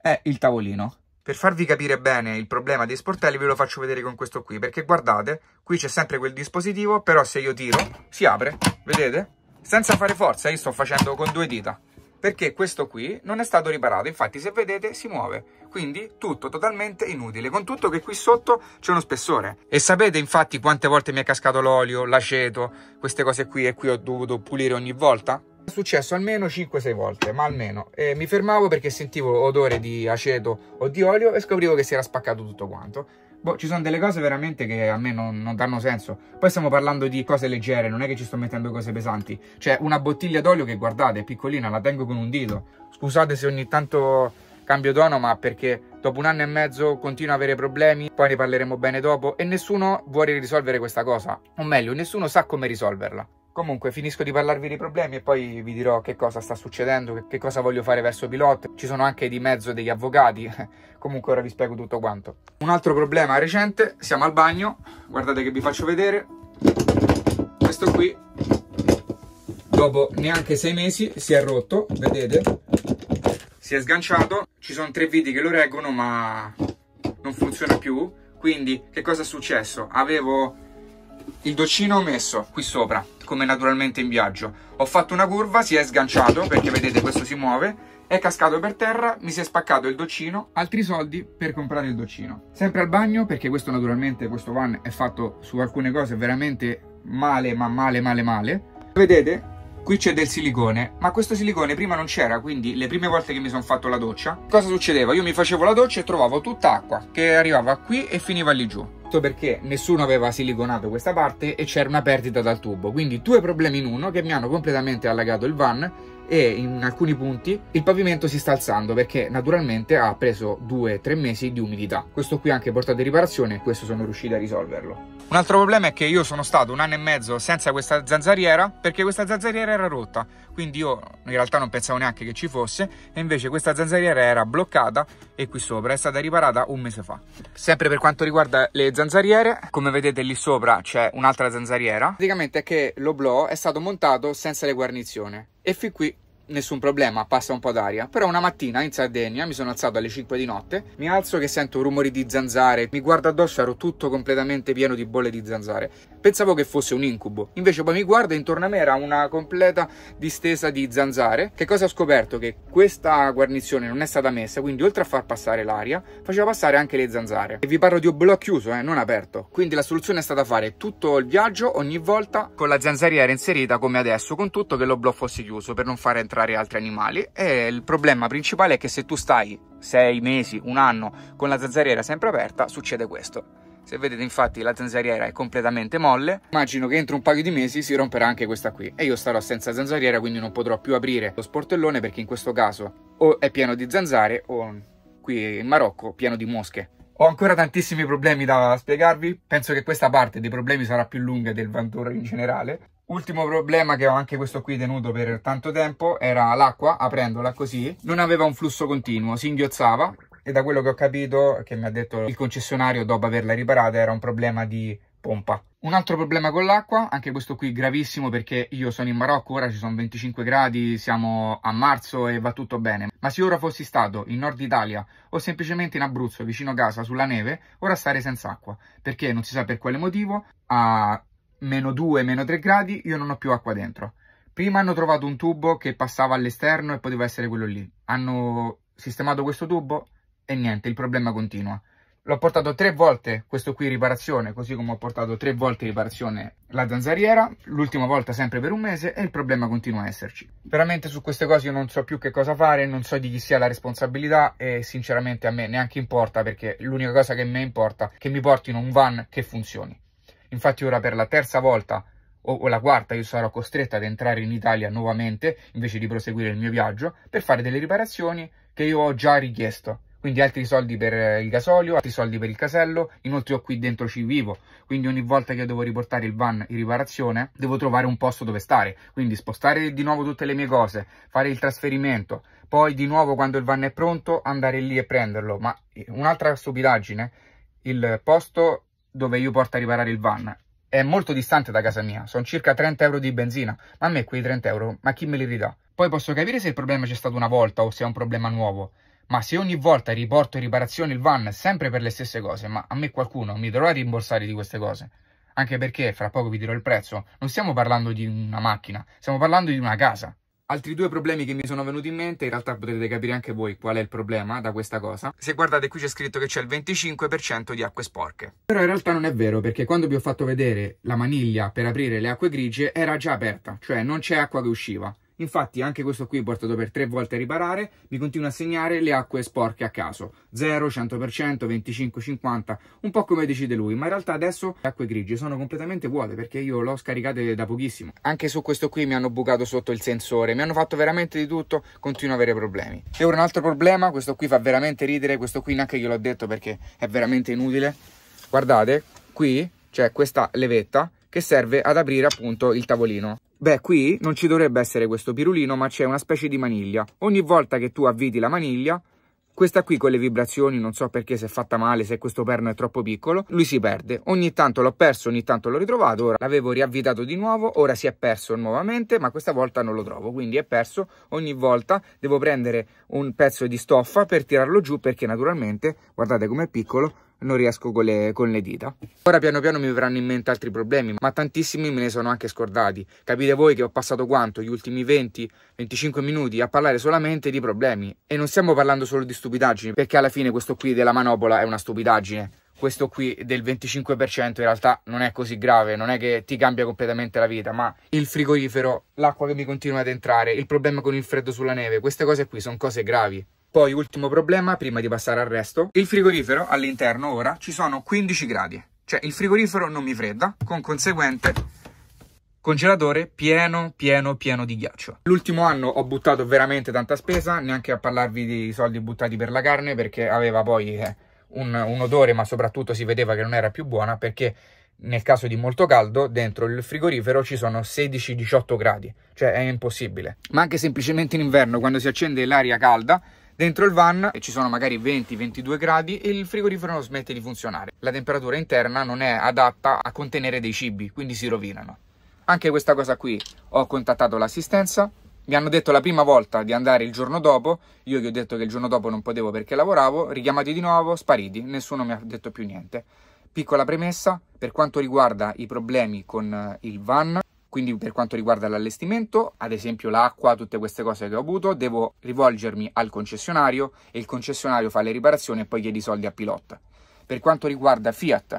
è il tavolino. Per farvi capire bene il problema dei sportelli ve lo faccio vedere con questo qui, perché guardate, qui c'è sempre quel dispositivo, però se io tiro si apre, vedete? senza fare forza io sto facendo con due dita perché questo qui non è stato riparato infatti se vedete si muove quindi tutto totalmente inutile con tutto che qui sotto c'è uno spessore e sapete infatti quante volte mi è cascato l'olio l'aceto queste cose qui e qui ho dovuto pulire ogni volta è successo almeno 5-6 volte ma almeno e mi fermavo perché sentivo odore di aceto o di olio e scoprivo che si era spaccato tutto quanto Boh, ci sono delle cose veramente che a me non, non, danno senso. Poi stiamo parlando di cose leggere, non è che ci sto mettendo cose pesanti. Cioè, una bottiglia d'olio che guardate, è piccolina, la tengo con un dito. Scusate se ogni tanto cambio tono, ma perché dopo un anno e mezzo continuo a avere problemi, poi ne parleremo bene dopo, e nessuno vuole risolvere questa cosa. O meglio, nessuno sa come risolverla. Comunque finisco di parlarvi dei problemi e poi vi dirò che cosa sta succedendo, che cosa voglio fare verso Pilot. Ci sono anche di mezzo degli avvocati, *laughs* comunque ora vi spiego tutto quanto. Un altro problema recente, siamo al bagno, guardate che vi faccio vedere. Questo qui, dopo neanche sei mesi, si è rotto, vedete? Si è sganciato, ci sono tre viti che lo reggono ma non funziona più. Quindi che cosa è successo? Avevo il doccino messo qui sopra come naturalmente in viaggio. Ho fatto una curva, si è sganciato, perché vedete questo si muove, è cascato per terra, mi si è spaccato il doccino, altri soldi per comprare il doccino. Sempre al bagno, perché questo naturalmente, questo van è fatto su alcune cose veramente male, ma male, male, male. Vedete, Qui c'è del silicone, ma questo silicone prima non c'era, quindi le prime volte che mi sono fatto la doccia, cosa succedeva? Io mi facevo la doccia e trovavo tutta acqua che arrivava qui e finiva lì giù. Tutto perché nessuno aveva siliconato questa parte e c'era una perdita dal tubo, quindi due problemi in uno che mi hanno completamente allagato il van e in alcuni punti il pavimento si sta alzando perché naturalmente ha preso 2-3 mesi di umidità. Questo qui anche portato in riparazione e questo sono riuscito a risolverlo. Un altro problema è che io sono stato un anno e mezzo senza questa zanzariera perché questa zanzariera era rotta, quindi io in realtà non pensavo neanche che ci fosse e invece questa zanzariera era bloccata e qui sopra è stata riparata un mese fa. Sempre per quanto riguarda le zanzariere, come vedete lì sopra c'è un'altra zanzariera, praticamente è che l'oblò è stato montato senza le guarnizioni e fin qui nessun problema, passa un po' d'aria. Però una mattina in Sardegna mi sono alzato alle 5 di notte, mi alzo che sento rumori di zanzare, mi guardo addosso ero tutto completamente pieno di bolle di zanzare. Pensavo che fosse un incubo, invece poi mi guardo e intorno a me era una completa distesa di zanzare. Che cosa ho scoperto? Che questa guarnizione non è stata messa, quindi oltre a far passare l'aria, faceva passare anche le zanzare. E vi parlo di oblò chiuso, eh, non aperto. Quindi la soluzione è stata fare tutto il viaggio ogni volta con la zanzariera inserita come adesso, con tutto che l'oblò fosse chiuso per non far entrare comprare altri animali e il problema principale è che se tu stai sei mesi, un anno con la zanzariera sempre aperta, succede questo. Se vedete infatti la zanzariera è completamente molle, immagino che entro un paio di mesi si romperà anche questa qui e io starò senza zanzariera quindi non potrò più aprire lo sportellone perché in questo caso o è pieno di zanzare o qui in Marocco pieno di mosche. Ho ancora tantissimi problemi da spiegarvi, penso che questa parte dei problemi sarà più lunga del Vantour in generale, Ultimo problema che ho anche questo qui tenuto per tanto tempo era l'acqua, aprendola così, non aveva un flusso continuo, si inghiozzava e da quello che ho capito, che mi ha detto il concessionario dopo averla riparata, era un problema di pompa. Un altro problema con l'acqua, anche questo qui gravissimo perché io sono in Marocco, ora ci sono 25 gradi, siamo a marzo e va tutto bene. Ma se ora fossi stato in Nord Italia o semplicemente in Abruzzo, vicino a casa, sulla neve, ora stare senza acqua, perché non si sa per quale motivo, a meno 2, meno 3 gradi, io non ho più acqua dentro. Prima hanno trovato un tubo che passava all'esterno e poteva essere quello lì. Hanno sistemato questo tubo e niente, il problema continua. L'ho portato tre volte questo qui riparazione, così come ho portato tre volte riparazione la zanzariera, l'ultima volta sempre per un mese e il problema continua a esserci. Veramente su queste cose io non so più che cosa fare, non so di chi sia la responsabilità e sinceramente a me neanche importa perché l'unica cosa che a me importa è che mi portino un van che funzioni. Infatti ora per la terza volta o, la quarta io sarò costretta ad entrare in Italia nuovamente invece di proseguire il mio viaggio per fare delle riparazioni che io ho già richiesto quindi altri soldi per eh, il gasolio, altri soldi per il casello, inoltre ho qui dentro ci vivo, quindi ogni volta che devo riportare il van in riparazione devo trovare un posto dove stare, quindi spostare di nuovo tutte le mie cose, fare il trasferimento, poi di nuovo quando il van è pronto andare lì e prenderlo, ma eh, un'altra stupidaggine, il posto dove io porto a riparare il van è molto distante da casa mia, sono circa 30 euro di benzina, ma a me quei 30 euro, ma chi me li ridà? Poi posso capire se il problema c'è stato una volta o se è un problema nuovo, ma se ogni volta riporto in riparazione il van sempre per le stesse cose, ma a me qualcuno mi dovrà rimborsare di queste cose. Anche perché, fra poco vi dirò il prezzo, non stiamo parlando di una macchina, stiamo parlando di una casa. Altri due problemi che mi sono venuti in mente, in realtà potrete capire anche voi qual è il problema da questa cosa. Se guardate qui c'è scritto che c'è il 25% di acque sporche. Però in realtà non è vero perché quando vi ho fatto vedere la maniglia per aprire le acque grigie era già aperta, cioè non c'è acqua che usciva. Infatti anche questo qui portato per tre volte a riparare mi continua a segnare le acque sporche a caso. 0, 100%, 25, 50, un po' come decide lui, ma in realtà adesso le acque grigie sono completamente vuote perché io l'ho scaricate da pochissimo. Anche su questo qui mi hanno bucato sotto il sensore, mi hanno fatto veramente di tutto, continuo ad avere problemi. E ora un altro problema, questo qui fa veramente ridere, questo qui neanche io l'ho detto perché è veramente inutile. Guardate, qui c'è questa levetta che serve ad aprire appunto il tavolino. Beh, qui non ci dovrebbe essere questo pirulino, ma c'è una specie di maniglia. Ogni volta che tu avviti la maniglia, questa qui con le vibrazioni, non so perché si è fatta male, se questo perno è troppo piccolo, lui si perde. Ogni tanto l'ho perso, ogni tanto l'ho ritrovato, ora l'avevo riavvitato di nuovo, ora si è perso nuovamente, ma questa volta non lo trovo, quindi è perso. Ogni volta devo prendere un pezzo di stoffa per tirarlo giù perché naturalmente, guardate com'è piccolo, non riesco con le, con le, dita. Ora piano piano mi verranno in mente altri problemi, ma tantissimi me ne sono anche scordati. Capite voi che ho passato quanto? Gli ultimi 20-25 minuti a parlare solamente di problemi. E non stiamo parlando solo di stupidaggini, perché alla fine questo qui della manopola è una stupidaggine. Questo qui del 25% in realtà non è così grave, non è che ti cambia completamente la vita, ma il frigorifero, l'acqua che mi continua ad entrare, il problema con il freddo sulla neve, queste cose qui sono cose gravi. Poi ultimo problema, prima di passare al resto, il frigorifero all'interno ora ci sono 15 gradi, cioè il frigorifero non mi fredda, con conseguente congelatore pieno pieno pieno di ghiaccio l'ultimo anno ho buttato veramente tanta spesa neanche a parlarvi di soldi buttati per la carne perché aveva poi eh, un, un, odore ma soprattutto si vedeva che non era più buona perché nel caso di molto caldo dentro il frigorifero ci sono 16-18 gradi cioè è impossibile ma anche semplicemente in inverno quando si accende l'aria calda Dentro il van ci sono magari 20-22 gradi e il frigorifero smette di funzionare. La temperatura interna non è adatta a contenere dei cibi, quindi si rovinano. Anche questa cosa qui ho contattato l'assistenza, mi hanno detto la prima volta di andare il giorno dopo, io gli ho detto che il giorno dopo non potevo perché lavoravo, richiamati di nuovo, spariti, nessuno mi ha detto più niente. Piccola premessa, per quanto riguarda i problemi con eh, il van, quindi per quanto riguarda l'allestimento, ad esempio l'acqua, tutte queste cose che ho avuto, devo rivolgermi al concessionario e il concessionario fa le riparazioni e poi chiede i soldi a pilota. Per quanto riguarda Fiat,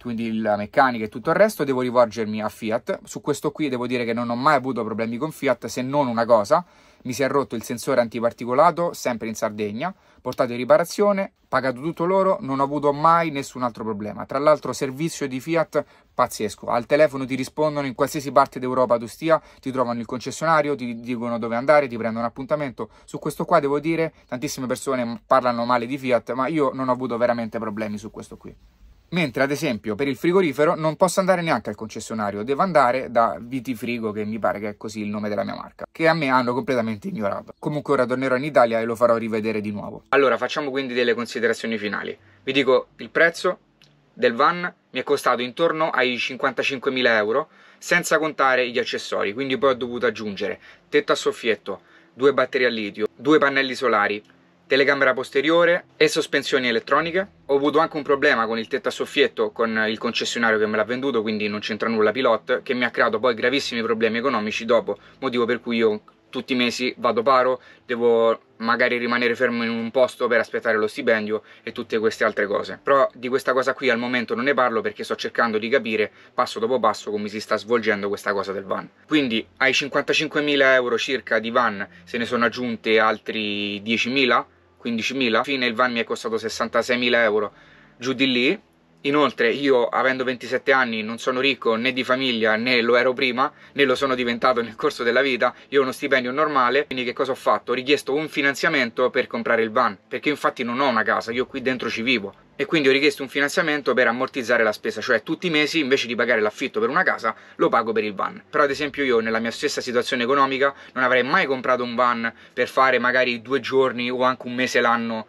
quindi la meccanica e tutto il resto, devo rivolgermi a Fiat. Su questo qui devo dire che non ho mai avuto problemi con Fiat, se non una cosa, mi si è rotto il sensore antiparticolato, sempre in Sardegna, portato in riparazione, pagato tutto loro, non ho avuto mai nessun altro problema. Tra l'altro servizio di Fiat pazzesco, al telefono ti rispondono in qualsiasi parte d'Europa tu stia, ti trovano il concessionario, ti dicono dove andare, ti prendono un appuntamento. Su questo qua devo dire, tantissime persone parlano male di Fiat, ma io non ho avuto veramente problemi su questo qui mentre ad esempio per il frigorifero non posso andare neanche al concessionario, devo andare da Vitifrigo, che mi pare che è così il nome della mia marca, che a me hanno completamente ignorato. Comunque ora tornerò in Italia e lo farò rivedere di nuovo. Allora, facciamo quindi delle considerazioni finali. Vi dico il prezzo del van mi è costato intorno ai 55.000 euro, senza contare gli accessori, quindi poi ho dovuto aggiungere tetto a soffietto, due batterie a litio, due pannelli solari, telecamera posteriore e sospensioni elettroniche. Ho avuto anche un problema con il tetto a soffietto con il concessionario che me l'ha venduto, quindi non c'entra nulla Pilot, che mi ha creato poi gravissimi problemi economici dopo, motivo per cui io tutti i mesi vado paro, devo magari rimanere fermo in un posto per aspettare lo stipendio e tutte queste altre cose. Però di questa cosa qui al momento non ne parlo perché sto cercando di capire passo dopo passo come si sta svolgendo questa cosa del van. Quindi ai 55.000 euro circa di van se ne sono aggiunte altri 10.000 15.000, alla fine il van mi è costato 66.000 euro, giù di lì, Inoltre io, avendo 27 anni, non sono ricco né di famiglia né lo ero prima, né lo sono diventato nel corso della vita, io ho uno stipendio normale, quindi che cosa ho fatto? Ho richiesto un finanziamento per comprare il van, perché infatti non ho una casa, io qui dentro ci vivo. E quindi ho richiesto un finanziamento per ammortizzare la spesa, cioè tutti i mesi invece di pagare l'affitto per una casa lo pago per il van. Però ad esempio io nella mia stessa situazione economica non avrei mai comprato un van per fare magari due giorni o anche un mese l'anno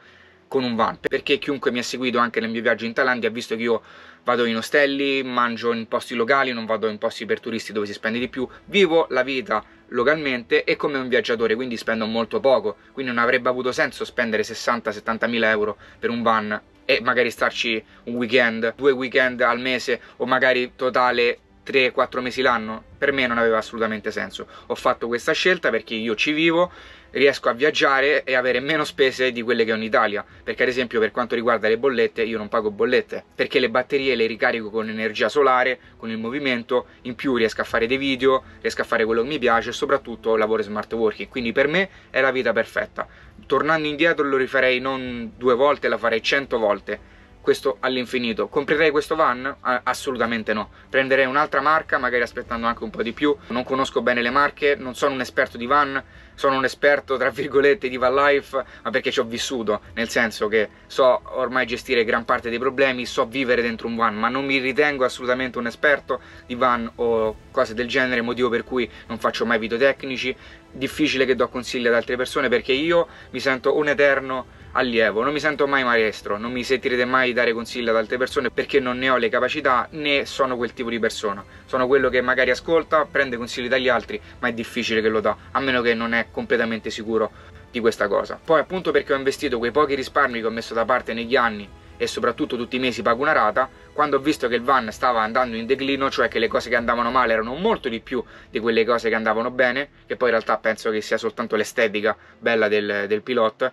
con un van, perché chiunque mi ha seguito anche nel mio viaggio in Thailandia ha visto che io vado in ostelli, mangio in posti locali, non vado in posti per turisti dove si spende di più, vivo la vita localmente e come un viaggiatore, quindi spendo molto poco, quindi non avrebbe avuto senso spendere 60-70 mila euro per un van e magari starci un weekend, due weekend al mese o magari totale 3-4 mesi l'anno, per me non aveva assolutamente senso. Ho fatto questa scelta perché io ci vivo, riesco a viaggiare e avere meno spese di quelle che ho in Italia, perché ad esempio per quanto riguarda le bollette io non pago bollette, perché le batterie le ricarico con energia solare, con il movimento, in più riesco a fare dei video, riesco a fare quello che mi piace e soprattutto lavoro smart working, quindi per me è la vita perfetta. Tornando indietro lo rifarei non due volte, la farei cento volte questo all'infinito. Comprerei questo van? Assolutamente no. Prenderei un'altra marca, magari aspettando anche un po' di più. Non conosco bene le marche, non sono un esperto di van, sono un esperto, tra virgolette, di van life, ma perché ci ho vissuto, nel senso che so ormai gestire gran parte dei problemi, so vivere dentro un van, ma non mi ritengo assolutamente un esperto di van o cose del genere, motivo per cui non faccio mai video tecnici. Difficile che do consigli ad altre persone perché io mi sento un eterno allievo, non mi sento mai maestro, non mi sentirete mai dare consigli ad altre persone perché non ne ho le capacità né sono quel tipo di persona, sono quello che magari ascolta, prende consigli dagli altri, ma è difficile che lo dà, a meno che non è completamente sicuro di questa cosa. Poi appunto perché ho investito quei pochi risparmi che ho messo da parte negli anni e soprattutto tutti i mesi pago una rata, quando ho visto che il van stava andando in declino, cioè che le cose che andavano male erano molto di più di quelle cose che andavano bene, che poi in realtà penso che sia soltanto l'estetica bella del, del pilota,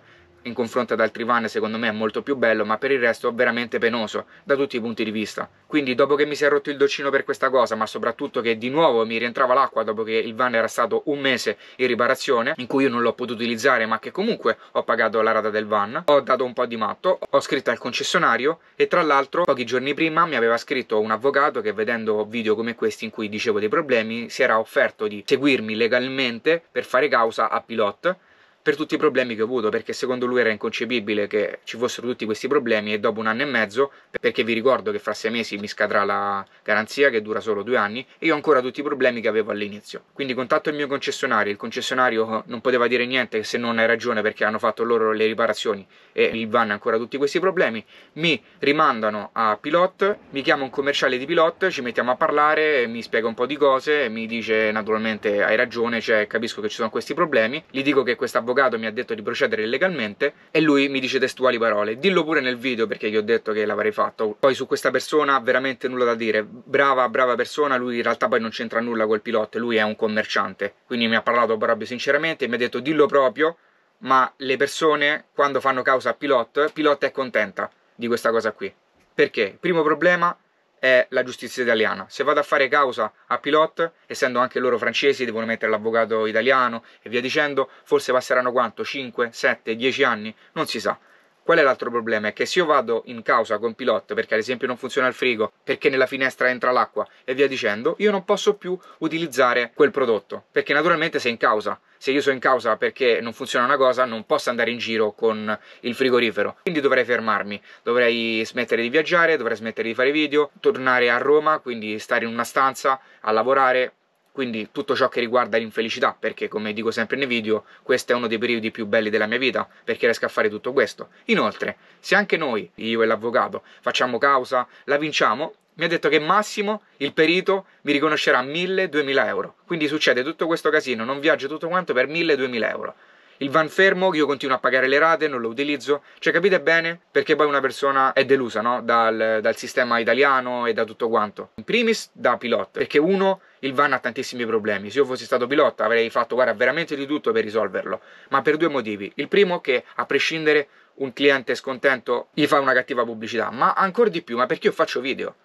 in confronto ad altri van secondo me è molto più bello ma per il resto veramente penoso da tutti i punti di vista quindi dopo che mi si è rotto il doccino per questa cosa ma soprattutto che di nuovo mi rientrava l'acqua dopo che il van era stato un mese in riparazione in cui io non l'ho potuto utilizzare ma che comunque ho pagato la rata del van ho dato un po' di matto ho scritto al concessionario e tra l'altro pochi giorni prima mi aveva scritto un avvocato che vedendo video come questi in cui dicevo dei problemi si era offerto di seguirmi legalmente per fare causa a Pilot per tutti i problemi che ho avuto, perché secondo lui era inconcepibile che ci fossero tutti questi problemi e dopo un anno e mezzo, perché vi ricordo che fra sei mesi mi scadrà la garanzia che dura solo due anni, e io ho ancora tutti i problemi che avevo all'inizio. Quindi contatto il mio concessionario, il concessionario eh, non poteva dire niente se non hai ragione perché hanno fatto loro le riparazioni e il vanno ancora tutti questi problemi, mi rimandano a Pilot, mi chiama un commerciale di Pilot, ci mettiamo a parlare, mi spiega un po' di cose, mi dice naturalmente hai ragione, cioè capisco che ci sono questi problemi, gli dico che questa avvocato mi ha detto di procedere illegalmente e lui mi dice testuali parole dillo pure nel video perché gli ho detto che l'avrei fatto poi su questa persona veramente nulla da dire brava brava persona lui in realtà poi non c'entra nulla col pilota lui è un commerciante quindi mi ha parlato proprio sinceramente mi ha detto dillo proprio ma le persone quando fanno causa a pilota, pilot è contenta di questa cosa qui perché primo problema è la giustizia italiana. Se vado a fare causa a Pilot, essendo anche loro francesi, devono mettere l'avvocato italiano e via dicendo, forse passeranno quanto? 5, 7, 10 anni? Non si sa. Qual è l'altro problema? È che se io vado in causa con Pilot perché ad esempio non funziona il frigo, perché nella finestra entra l'acqua e via dicendo, io non posso più utilizzare quel prodotto, perché naturalmente sei in causa se io sono in causa perché non funziona una cosa non posso andare in giro con il frigorifero quindi dovrei fermarmi dovrei smettere di viaggiare dovrei smettere di fare video tornare a Roma quindi stare in una stanza a lavorare quindi tutto ciò che riguarda l'infelicità, perché come dico sempre nei video, questo è uno dei periodi più belli della mia vita, perché riesco a fare tutto questo. Inoltre, se anche noi, io e l'avvocato, facciamo causa, la vinciamo, mi ha detto che massimo il perito mi riconoscerà 1000-2000 euro. Quindi succede tutto questo casino, non viaggio tutto quanto per 1000-2000 euro. Il van fermo, io continuo a pagare le rate, non lo utilizzo. Cioè, capite bene perché poi una persona è delusa no? dal, dal sistema italiano e da tutto quanto. In primis da pilota, perché uno il van ha tantissimi problemi. Se io fossi stato pilota avrei fatto guarda, veramente di tutto per risolverlo, ma per due motivi. Il primo che a prescindere un cliente scontento gli fa una cattiva pubblicità, ma ancora di più, ma perché io faccio video?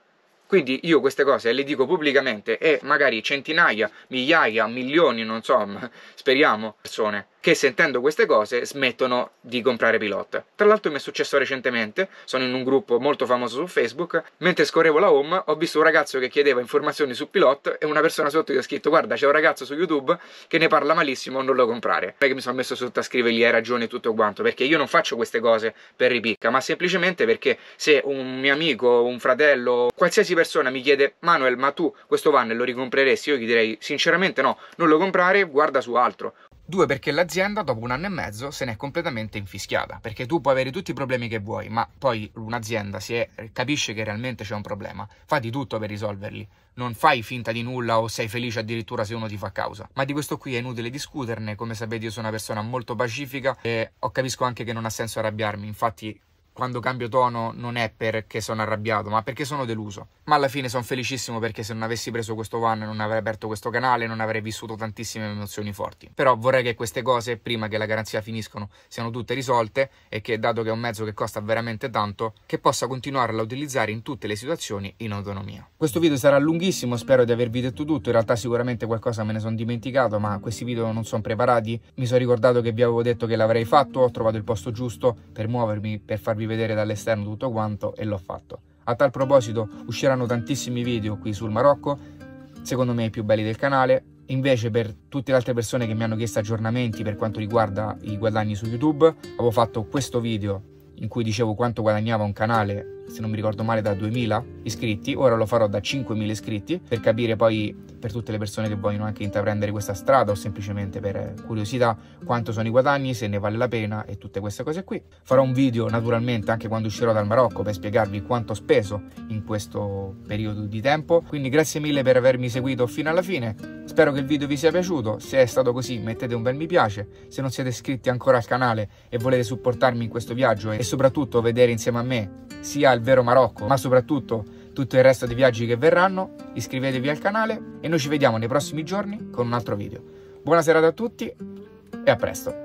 Quindi io queste cose le dico pubblicamente e magari centinaia, migliaia, milioni, non so, *laughs* speriamo, persone che sentendo queste cose smettono di comprare pilot. Tra l'altro mi è successo recentemente, sono in un gruppo molto famoso su Facebook, mentre scorrevo la home ho visto un ragazzo che chiedeva informazioni su pilot e una persona sotto gli ha scritto guarda c'è un ragazzo su YouTube che ne parla malissimo, non lo comprare. Non è che mi sono messo sotto a scrivergli hai ragione tutto quanto, perché io non faccio queste cose per ripicca, ma semplicemente perché se un mio amico, un fratello, qualsiasi persona mi chiede Manuel ma tu questo van lo ricompreresti? Io gli direi sinceramente no, non lo comprare, guarda su altro. Due, perché l'azienda dopo un anno e mezzo se n'è completamente infischiata, perché tu puoi avere tutti i problemi che vuoi, ma poi un'azienda è, capisce che realmente c'è un problema, fa di tutto per risolverli. Non fai finta di nulla o sei felice addirittura se uno ti fa causa. Ma di questo qui è inutile discuterne, come sapete io sono una persona molto pacifica e ho capisco anche che non ha senso arrabbiarmi, infatti quando cambio tono non è perché sono arrabbiato, ma perché sono deluso. Ma alla fine sono felicissimo perché se non avessi preso questo van non avrei aperto questo canale, non avrei vissuto tantissime emozioni forti. Però vorrei che queste cose, prima che la garanzia finiscono, siano tutte risolte e che, dato che è un mezzo che costa veramente tanto, che possa continuare a utilizzare in tutte le situazioni in autonomia. Questo video sarà lunghissimo, spero di avervi detto tutto, in realtà sicuramente qualcosa me ne sono dimenticato, ma questi video non sono preparati, mi sono ricordato che vi avevo detto che l'avrei fatto, ho trovato il posto giusto per muovermi, per farvi rivedere dall'esterno tutto quanto e l'ho fatto. A tal proposito usciranno tantissimi video qui sul Marocco, secondo me i più belli del canale, Invece per tutte le altre persone che mi hanno chiesto aggiornamenti per quanto riguarda i guadagni su YouTube, avevo fatto questo video in cui dicevo quanto guadagnava un canale se non mi ricordo male, da 2000 iscritti, ora lo farò da 5000 iscritti per capire poi per tutte le persone che vogliono anche intraprendere questa strada o semplicemente per curiosità quanto sono i guadagni, se ne vale la pena e tutte queste cose qui. Farò un video naturalmente anche quando uscirò dal Marocco per spiegarvi quanto ho speso in questo periodo di tempo, quindi grazie mille per avermi seguito fino alla fine. Spero che il video vi sia piaciuto, se è stato così mettete un bel mi piace, se non siete iscritti ancora al canale e volete supportarmi in questo viaggio e soprattutto vedere insieme a me sia il vero Marocco, ma soprattutto tutto il resto dei viaggi che verranno, iscrivetevi al canale e noi ci vediamo nei prossimi giorni con un altro video. Buona serata a tutti e a presto!